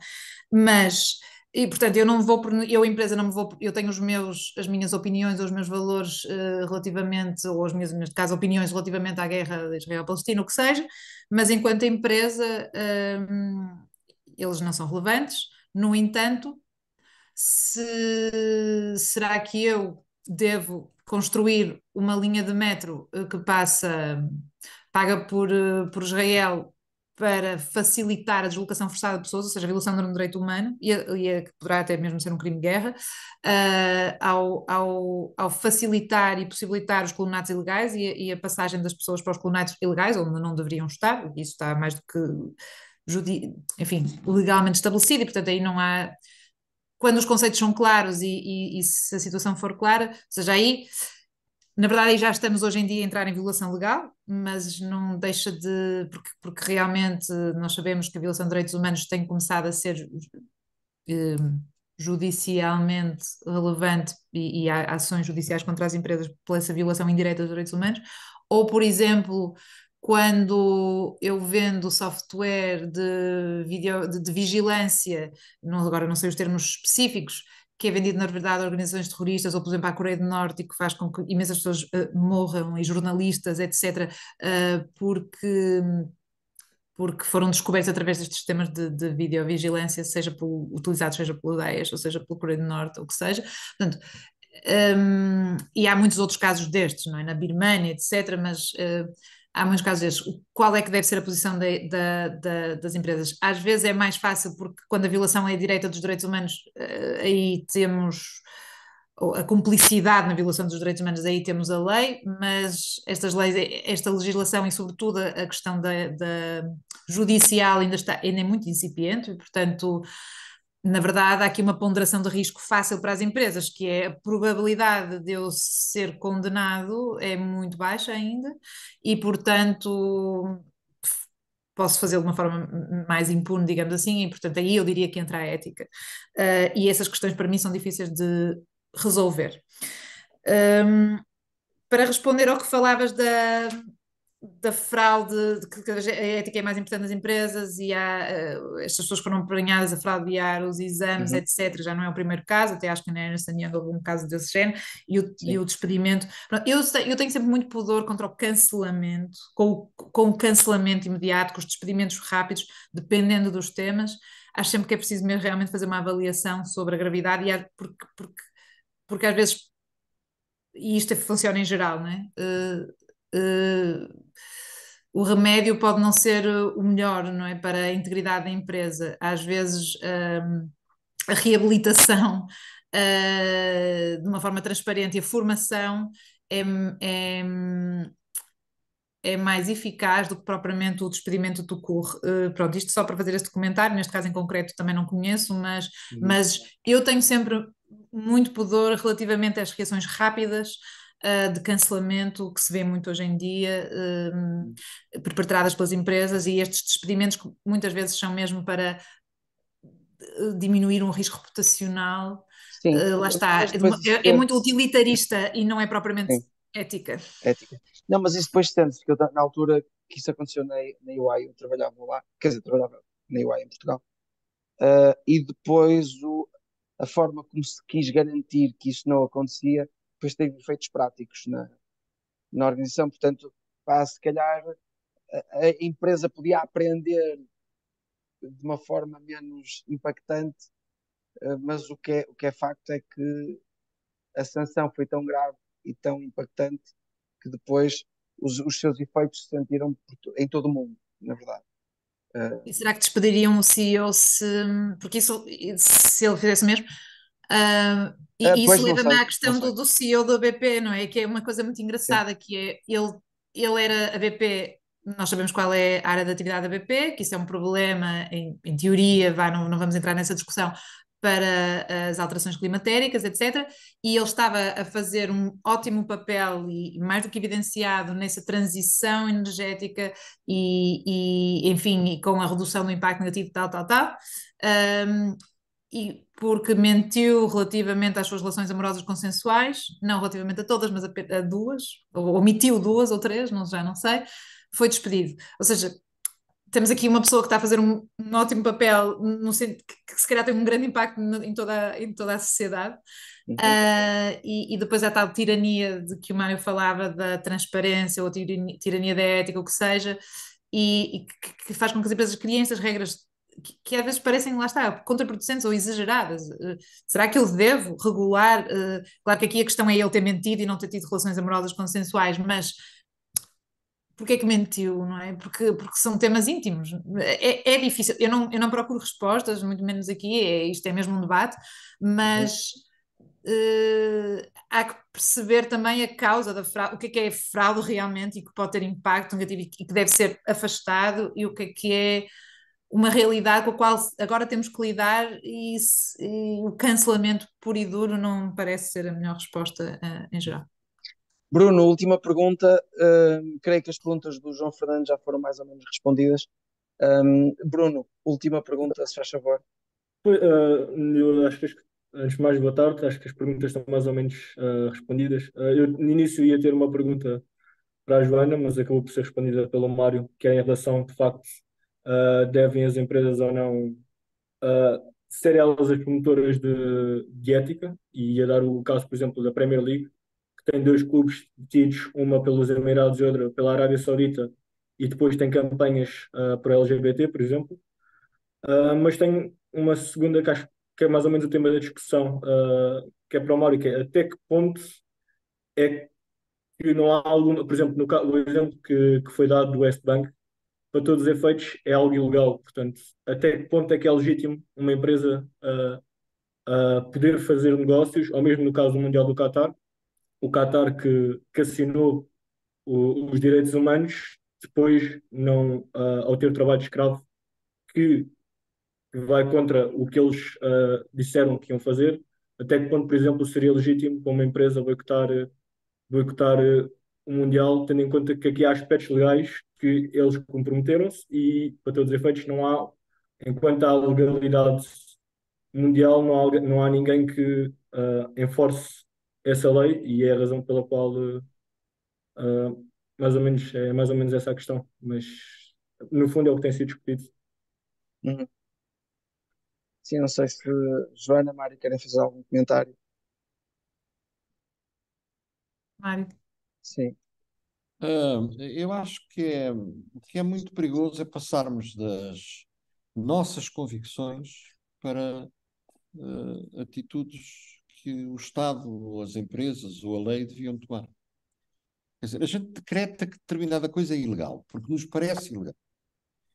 Mas e portanto, eu não vou eu empresa não me vou, eu tenho os meus as minhas opiniões, os meus valores eh, relativamente ou as minhas neste caso opiniões relativamente à guerra de Israel-Palestina, o que seja, mas enquanto empresa ehm, eles não são relevantes. No entanto, se, será que eu devo construir uma linha de metro eh, que passa paga por, eh, por Israel para facilitar a deslocação forçada de pessoas, ou seja, a violação de um direito humano, e, e a, que poderá até mesmo ser um crime de guerra, uh, ao, ao, ao, facilitar e possibilitar os colonatos ilegais e a, e a, passagem das pessoas para os colonatos ilegais, onde não deveriam estar, isso está mais do que judi... enfim, legalmente estabelecido, e portanto aí não há. Quando os conceitos são claros e, e, e se a situação for clara, ou seja, aí na verdade, já estamos hoje em dia a entrar em violação legal, mas não deixa de. Porque, porque realmente nós sabemos que a violação de direitos humanos tem começado a ser eh, judicialmente relevante e, e, há ações judiciais contra as empresas por essa violação indireta dos direitos humanos. Ou, por exemplo, quando eu vendo software de, video, de, de vigilância, não, agora não sei os termos específicos, que é vendido, na verdade, a organizações terroristas, ou, por exemplo, à Coreia do Norte, e que faz com que imensas pessoas uh, morram, e jornalistas, etc., uh, eh, porque porque foram descobertos através destes sistemas de, de videovigilância, seja por, utilizados, seja pelo Daesh, ou seja pela Coreia do Norte, ou o que seja. Portanto, um, ehm, e há muitos outros casos destes, não é? Na Birmania, etc., mas uh, há muitos casos desses, qual é que deve ser a posição de, de, de, das empresas. Às vezes é mais fácil, porque quando a violação é direta dos direitos humanos, eh, aí temos a cumplicidade na violação dos direitos humanos, aí temos a lei, mas estas leis, eh, esta legislação e sobretudo a questão da, da judicial ainda, está, ainda é muito incipiente e, portanto, na verdade, há aqui uma ponderação de risco fácil para as empresas, que é a probabilidade de eu ser condenado é muito baixa ainda, e portanto posso fazê-lo de uma forma mais impune, digamos assim, e portanto aí eu diria que entra a ética. Uh, e essas questões para mim são difíceis de resolver. Um, para responder ao que falavas da, da fraude, de que a ética é mais importante nas empresas e há, uh, estas pessoas foram apanhadas a fraudear os exames, uhum. etc. Já não é o primeiro caso, até acho que na é Young algum um caso desse género e o, e o despedimento. Eu, eu, tenho sempre muito pudor contra o cancelamento, com, com o cancelamento imediato, com os despedimentos rápidos, dependendo dos temas. Acho sempre que é preciso mesmo realmente fazer uma avaliação sobre a gravidade e há, porque, porque, porque às vezes, e isto é, funciona em geral, não é? Uh, uh, o remédio pode não ser eh, o melhor, não é? Para a integridade da empresa. Às vezes um, ehm, a reabilitação uh, de uma forma transparente e a formação é, é, é mais eficaz do que propriamente o despedimento do curro. Uh, pronto, isto só para fazer este comentário, neste caso em concreto também não conheço, mas, uhum. mas eu tenho sempre muito pudor relativamente às reações rápidas eh, de cancelamento que se vê muito hoje em dia, eh, perpetradas pelas empresas, e estes despedimentos que muitas vezes são mesmo para eh, diminuir um risco reputacional. Sim. lá está, é, uma, é, é, é, muito utilitarista e não é propriamente Sim. ética. Ética. Não, mas isso depois tanto, porque eu, na altura que isso aconteceu na, na UI, eu trabalhava lá, quer dizer, trabalhava na UI em Portugal, uh, e depois o, a forma como se quis garantir que isso não acontecia depois teve efeitos práticos na, na organização. Portanto, pá, se calhar a, a empresa podia aprender de uma forma menos impactante, eh, mas o que é, o que é facto é que a sanção foi tão grave e tão impactante que depois os, os seus efeitos se sentiram em todo o mundo, na verdade. Eh, e será que despediriam o CEO se. Porque isso, se ele fizesse mesmo? Uh, e é, isso leva-me à questão do, do, CEO da BP, não é? Que é uma coisa muito engraçada, Sim. que é, ele, ele era a BP, nós sabemos qual é a área de atividade da BP, que isso é um problema, em, em teoria, vá, não, não vamos entrar nessa discussão, para as alterações climatéricas, etc. E ele estava a fazer um ótimo papel e mais do que evidenciado nessa transição energética e, e enfim, e com a redução do impacto negativo, tal, tal, tal. Um, e porque mentiu relativamente às suas relações amorosas consensuais, não relativamente a todas, mas a, a duas, ou omitiu duas ou três, não, já não sei, foi despedido. Ou seja, temos aqui uma pessoa que está a fazer um, um ótimo papel, no, que, que se calhar tem um grande impacto no, em, toda, em toda a sociedade. Uh, e, e, depois há é tal tirania de que o Mário falava, da transparência ou tirania, tirania da ética, o que seja, e, e que, que, faz com que as empresas criem estas regras que, às vezes parecem, lá está, contraproducentes ou exageradas. Eh, será que eu devo regular? Eh, claro que aqui a questão é ele ter mentido e não ter tido relações amorosas consensuais, mas porquê é que mentiu, não é? Porque, porque são temas íntimos. É, é difícil. Eu não, eu não procuro respostas, muito menos aqui, é, isto é mesmo um debate, mas uh, há que perceber também a causa da fraude, o que é que é fraude realmente e que pode ter impacto negativo e que deve ser afastado e o que é que é uma realidade com a qual agora temos que lidar e, se, e o cancelamento puro e duro não parece ser a melhor resposta uh, em geral. Bruno, última pergunta. Uh, creio que as perguntas do João Fernando já foram mais ou menos respondidas. Um, ehm, Bruno, última pergunta, se faz favor. Eh, eu acho que antes de mais, boa tarde. Acho que as perguntas estão mais ou menos uh, respondidas. eu no início ia ter uma pergunta para a Joana, mas acabou por ser respondida pelo Mário, que é em relação, de facto, uh, devem as empresas ou não uh, ser elas as promotoras de, de ética, e a dar o caso, por exemplo, da Premier League, que tem dois clubes detidos, uma pelos Emirados e outra pela Arábia Saudita, e depois tem campanhas uh, ah, para LGBT, por exemplo. Uh, mas tem uma segunda que acho que é mais ou menos o tema da discussão, uh, que é para o Mauro, que é até que ponto é que não há alguma, por exemplo, no, o exemplo que, que foi dado do West Bank, para todos os efeitos, é algo ilegal. Portanto, até que ponto é que é legítimo uma empresa uh, uh, poder fazer negócios, ou mesmo no caso do Mundial do Qatar, o Qatar que, que assinou o, os direitos humanos, depois, não, uh, ao ter trabalho escravo, que vai contra o que eles disseram que iam fazer, até que ponto, por exemplo, seria legítimo para uma empresa boicotar, boicotar o Mundial, tendo em conta que aqui há aspectos legais que eles comprometeram-se e, para todos os efeitos, não há, enquanto há legalidade mundial, não há, não há ninguém que uh, enforce essa lei e é a razão pela qual uh, uh, mais ou menos é mais ou menos essa a questão, mas no fundo é o que tem sido discutido. Uhum. Sim, não sei se Joana, Mário querem fazer algum comentário. Mário. Sim. Ah, eu acho que é, que é muito perigoso é passarmos das nossas convicções para uh, atitudes que o Estado, ou as empresas, ou a lei deviam tomar. Quer dizer, a gente decreta que determinada coisa é ilegal, porque nos parece ilegal.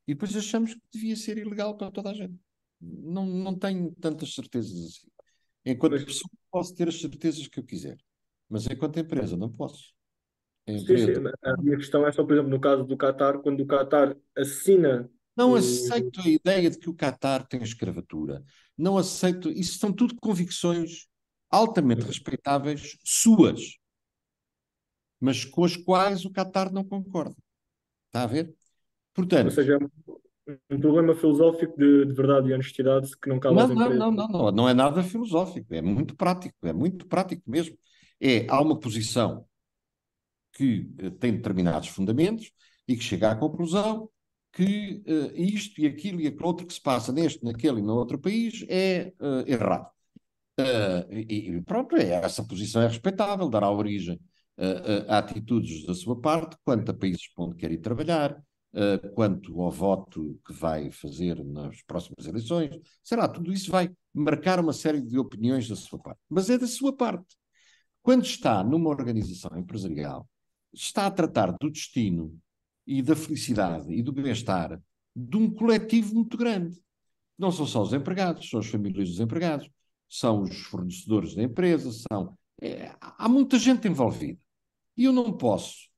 E depois achamos que devia ser ilegal para toda a gente. Não, não tenho tantas certezas assim. Enquanto pessoa, posso ter as certezas que eu quiser, mas enquanto empresa, não posso. A minha questão é só, por exemplo, no caso do Qatar, quando o Qatar assina. Não o... aceito a ideia de que o Qatar tem escravatura. Não aceito. Isso são tudo convicções altamente uhum. respeitáveis, suas, mas com as quais o Qatar não concorda. Está a ver? Portanto. Ou seja, é um problema filosófico de, de verdade e honestidade que não cala não, não, não, não, não, não é nada filosófico, é muito prático, é muito prático mesmo. É, há uma posição que eh, tem determinados fundamentos e que chega à conclusão que uh, isto e aquilo e aquilo outro que se passa neste, naquele e no outro país é uh, errado. Uh, e, e, pronto, é, essa posição é respeitável, dará origem a atitudes da sua parte quanto a países para onde quer ir trabalhar, quanto ao voto que vai fazer nas próximas eleições, será, tudo isso vai marcar uma série de opiniões da sua parte. Mas é da sua parte. Quando está numa organização empresarial está a tratar do destino e da felicidade e do bem-estar de um coletivo muito grande. Não são só os empregados, são as famílias dos empregados, são os fornecedores da empresa, são. É, há muita gente envolvida. E eu não posso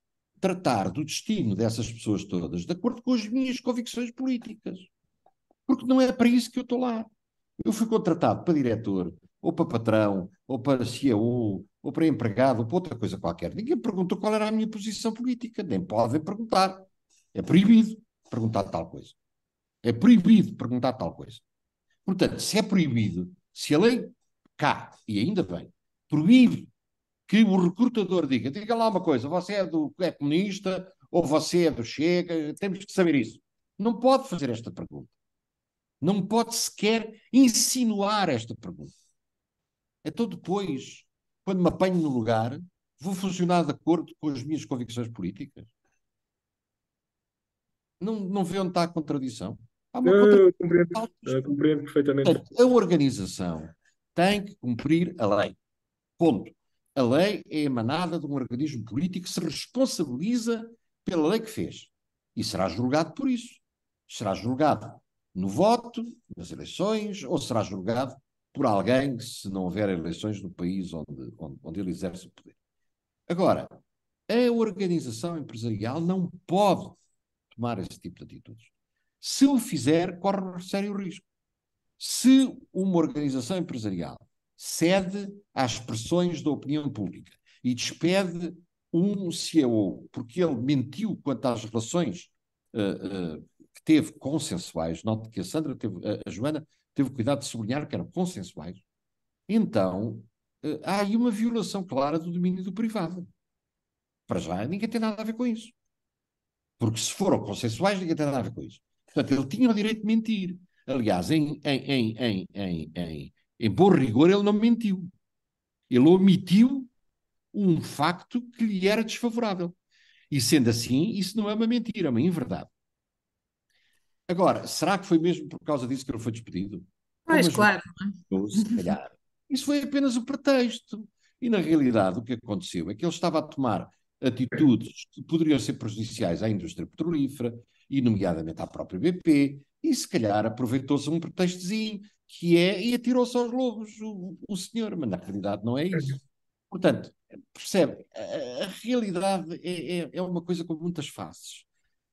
tratar do destino dessas pessoas todas de acordo com as minhas convicções políticas. Porque não é para isso que eu estou lá. Eu fui contratado para diretor ou para patrão, ou para CEO, ou para empregado, ou para outra coisa qualquer. Ninguém perguntou qual era a minha posição política, nem podem perguntar. É proibido perguntar tal coisa. É proibido perguntar tal coisa. Portanto, se é proibido, se a lei cá, e ainda bem, proíbe que o recrutador diga, diga lá uma coisa, você é, do, é comunista, ou você é do Chega, temos que saber isso. Não pode fazer esta pergunta. Não pode sequer insinuar esta pergunta. Então, depois, quando me apanho no lugar, vou funcionar de acordo com as minhas convicções políticas? Não, não vê onde está a contradição? Há uma não, contradição. Eu compreendo, eu compreendo perfeitamente. A, a organização tem que cumprir a lei. Ponto. A lei é emanada de um organismo político que se responsabiliza pela lei que fez. E será julgado por isso. Será julgado no voto, nas eleições, ou será julgado por alguém se não houver eleições no país onde, onde, onde ele exerce o poder. Agora, a organização empresarial não pode tomar esse tipo de atitudes. Se o fizer, corre um sério risco. Se uma organização empresarial cede às pressões da opinião pública e despede um CEO porque ele mentiu quanto às relações uh, uh, que teve consensuais, note que a Sandra teve, a Joana teve cuidado de sublinhar que eram consensuais, então eh, há aí uma violação clara do domínio do privado. Para já, ninguém tem nada a ver com isso. Porque se foram consensuais, ninguém tem nada a ver com isso. Portanto, ele tinha o direito de mentir. Aliás, em, em, em, em, em, em bom rigor, ele não mentiu. Ele omitiu um facto que lhe era desfavorável. E sendo assim, isso não é uma mentira, é uma inverdade. Agora, será que foi mesmo por causa disso que ele foi despedido? Pois, claro. Se calhar. Isso foi apenas o pretexto. E, na realidade, o que aconteceu é que ele estava a tomar atitudes que poderiam ser prejudiciais à indústria petrolífera, e nomeadamente à própria BP, e se calhar aproveitou-se um pretextozinho, que é, e atirou-se aos lobos o, o senhor, mas na realidade não é isso. Portanto, percebe, a, a realidade é, é, é uma coisa com muitas faces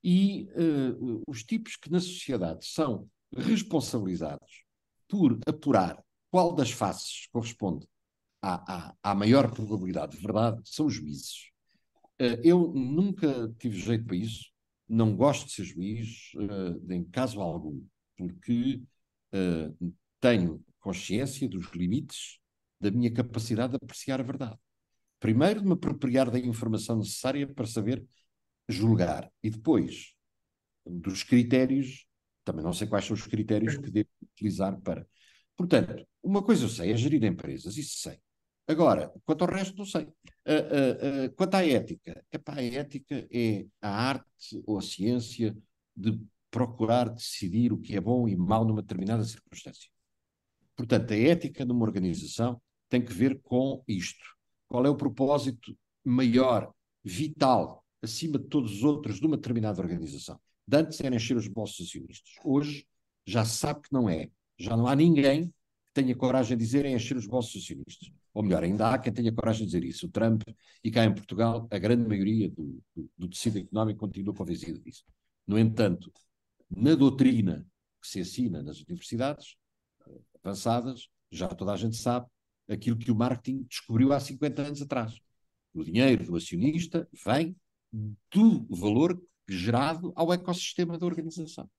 e uh, os tipos que na sociedade são responsabilizados por apurar qual das faces corresponde à, à, à maior probabilidade de verdade são os juízes. Uh, eu nunca tive jeito para isso, não gosto de ser juiz uh, eh, em caso algum, porque tenho consciência dos limites da minha capacidade de apreciar a verdade. Primeiro, de me apropriar da informação necessária para saber julgar. E depois, dos critérios, também não sei quais são os critérios que devo utilizar para. Portanto, uma coisa eu sei, é gerir empresas, isso sei. Agora, quanto ao resto, não sei. Uh, uh, uh, quanto à ética, epá, a ética é a arte ou a ciência de procurar decidir o que é bom e mal numa determinada circunstância. Portanto, a ética numa organização tem que ver com isto. Qual é o propósito maior, vital, acima de todos os outros de uma determinada organização. dantes era encher os bolsos acionistas. Hoje já sabe que não é. Já não há ninguém que tenha coragem de dizer encher os bolsos acionistas. Ou melhor, ainda há quem tenha coragem de dizer isso. O Trump e cá em Portugal, a grande maioria do, do, do tecido económico continua convencida disso. No entanto, na doutrina que se ensina nas universidades eh, avançadas, já toda a gente sabe aquilo que o marketing descobriu há 50 anos atrás. O dinheiro do acionista vem do valor gerado ao ecossistema da organização.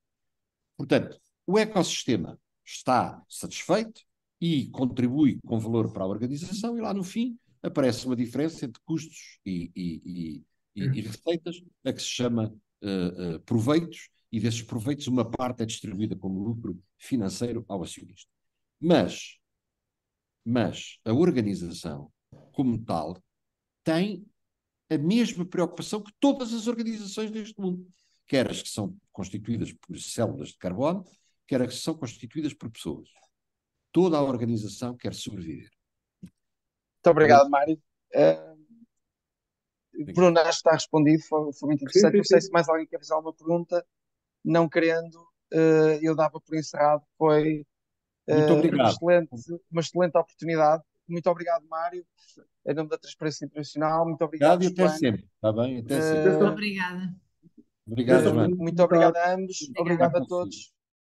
Portanto, o ecossistema está satisfeito e contribui com valor para a organização, e lá no fim aparece uma diferença entre custos e, e, e, e uhum. receitas, a que se chama uh, uh, proveitos, e desses proveitos uma parte é distribuída como lucro financeiro ao acionista. Mas, mas a organização, como tal, tem a mesma preocupação que todas as organizações deste mundo, quer as que são constituídas por células de carbono, quer as que são constituídas por pessoas. Toda a organização quer sobreviver. Muito obrigado, Mário. Uh, Bruno, acho que está respondido, foi, foi muito interessante. Não sei se mais alguém quer fazer alguma pergunta, não querendo, uh, eu dava por encerrado. Foi uh, muito eh, obrigado. Uma, excelente, uma excelente oportunidade muito obrigado, Mário, em nome da Transparência Internacional. Muito obrigado. Obrigado e até sempre. Está bem? Até eh, sempre. Uh, obrigada. Obrigado, Muito, muito obrigado a ambos. Obrigado, obrigado a todos.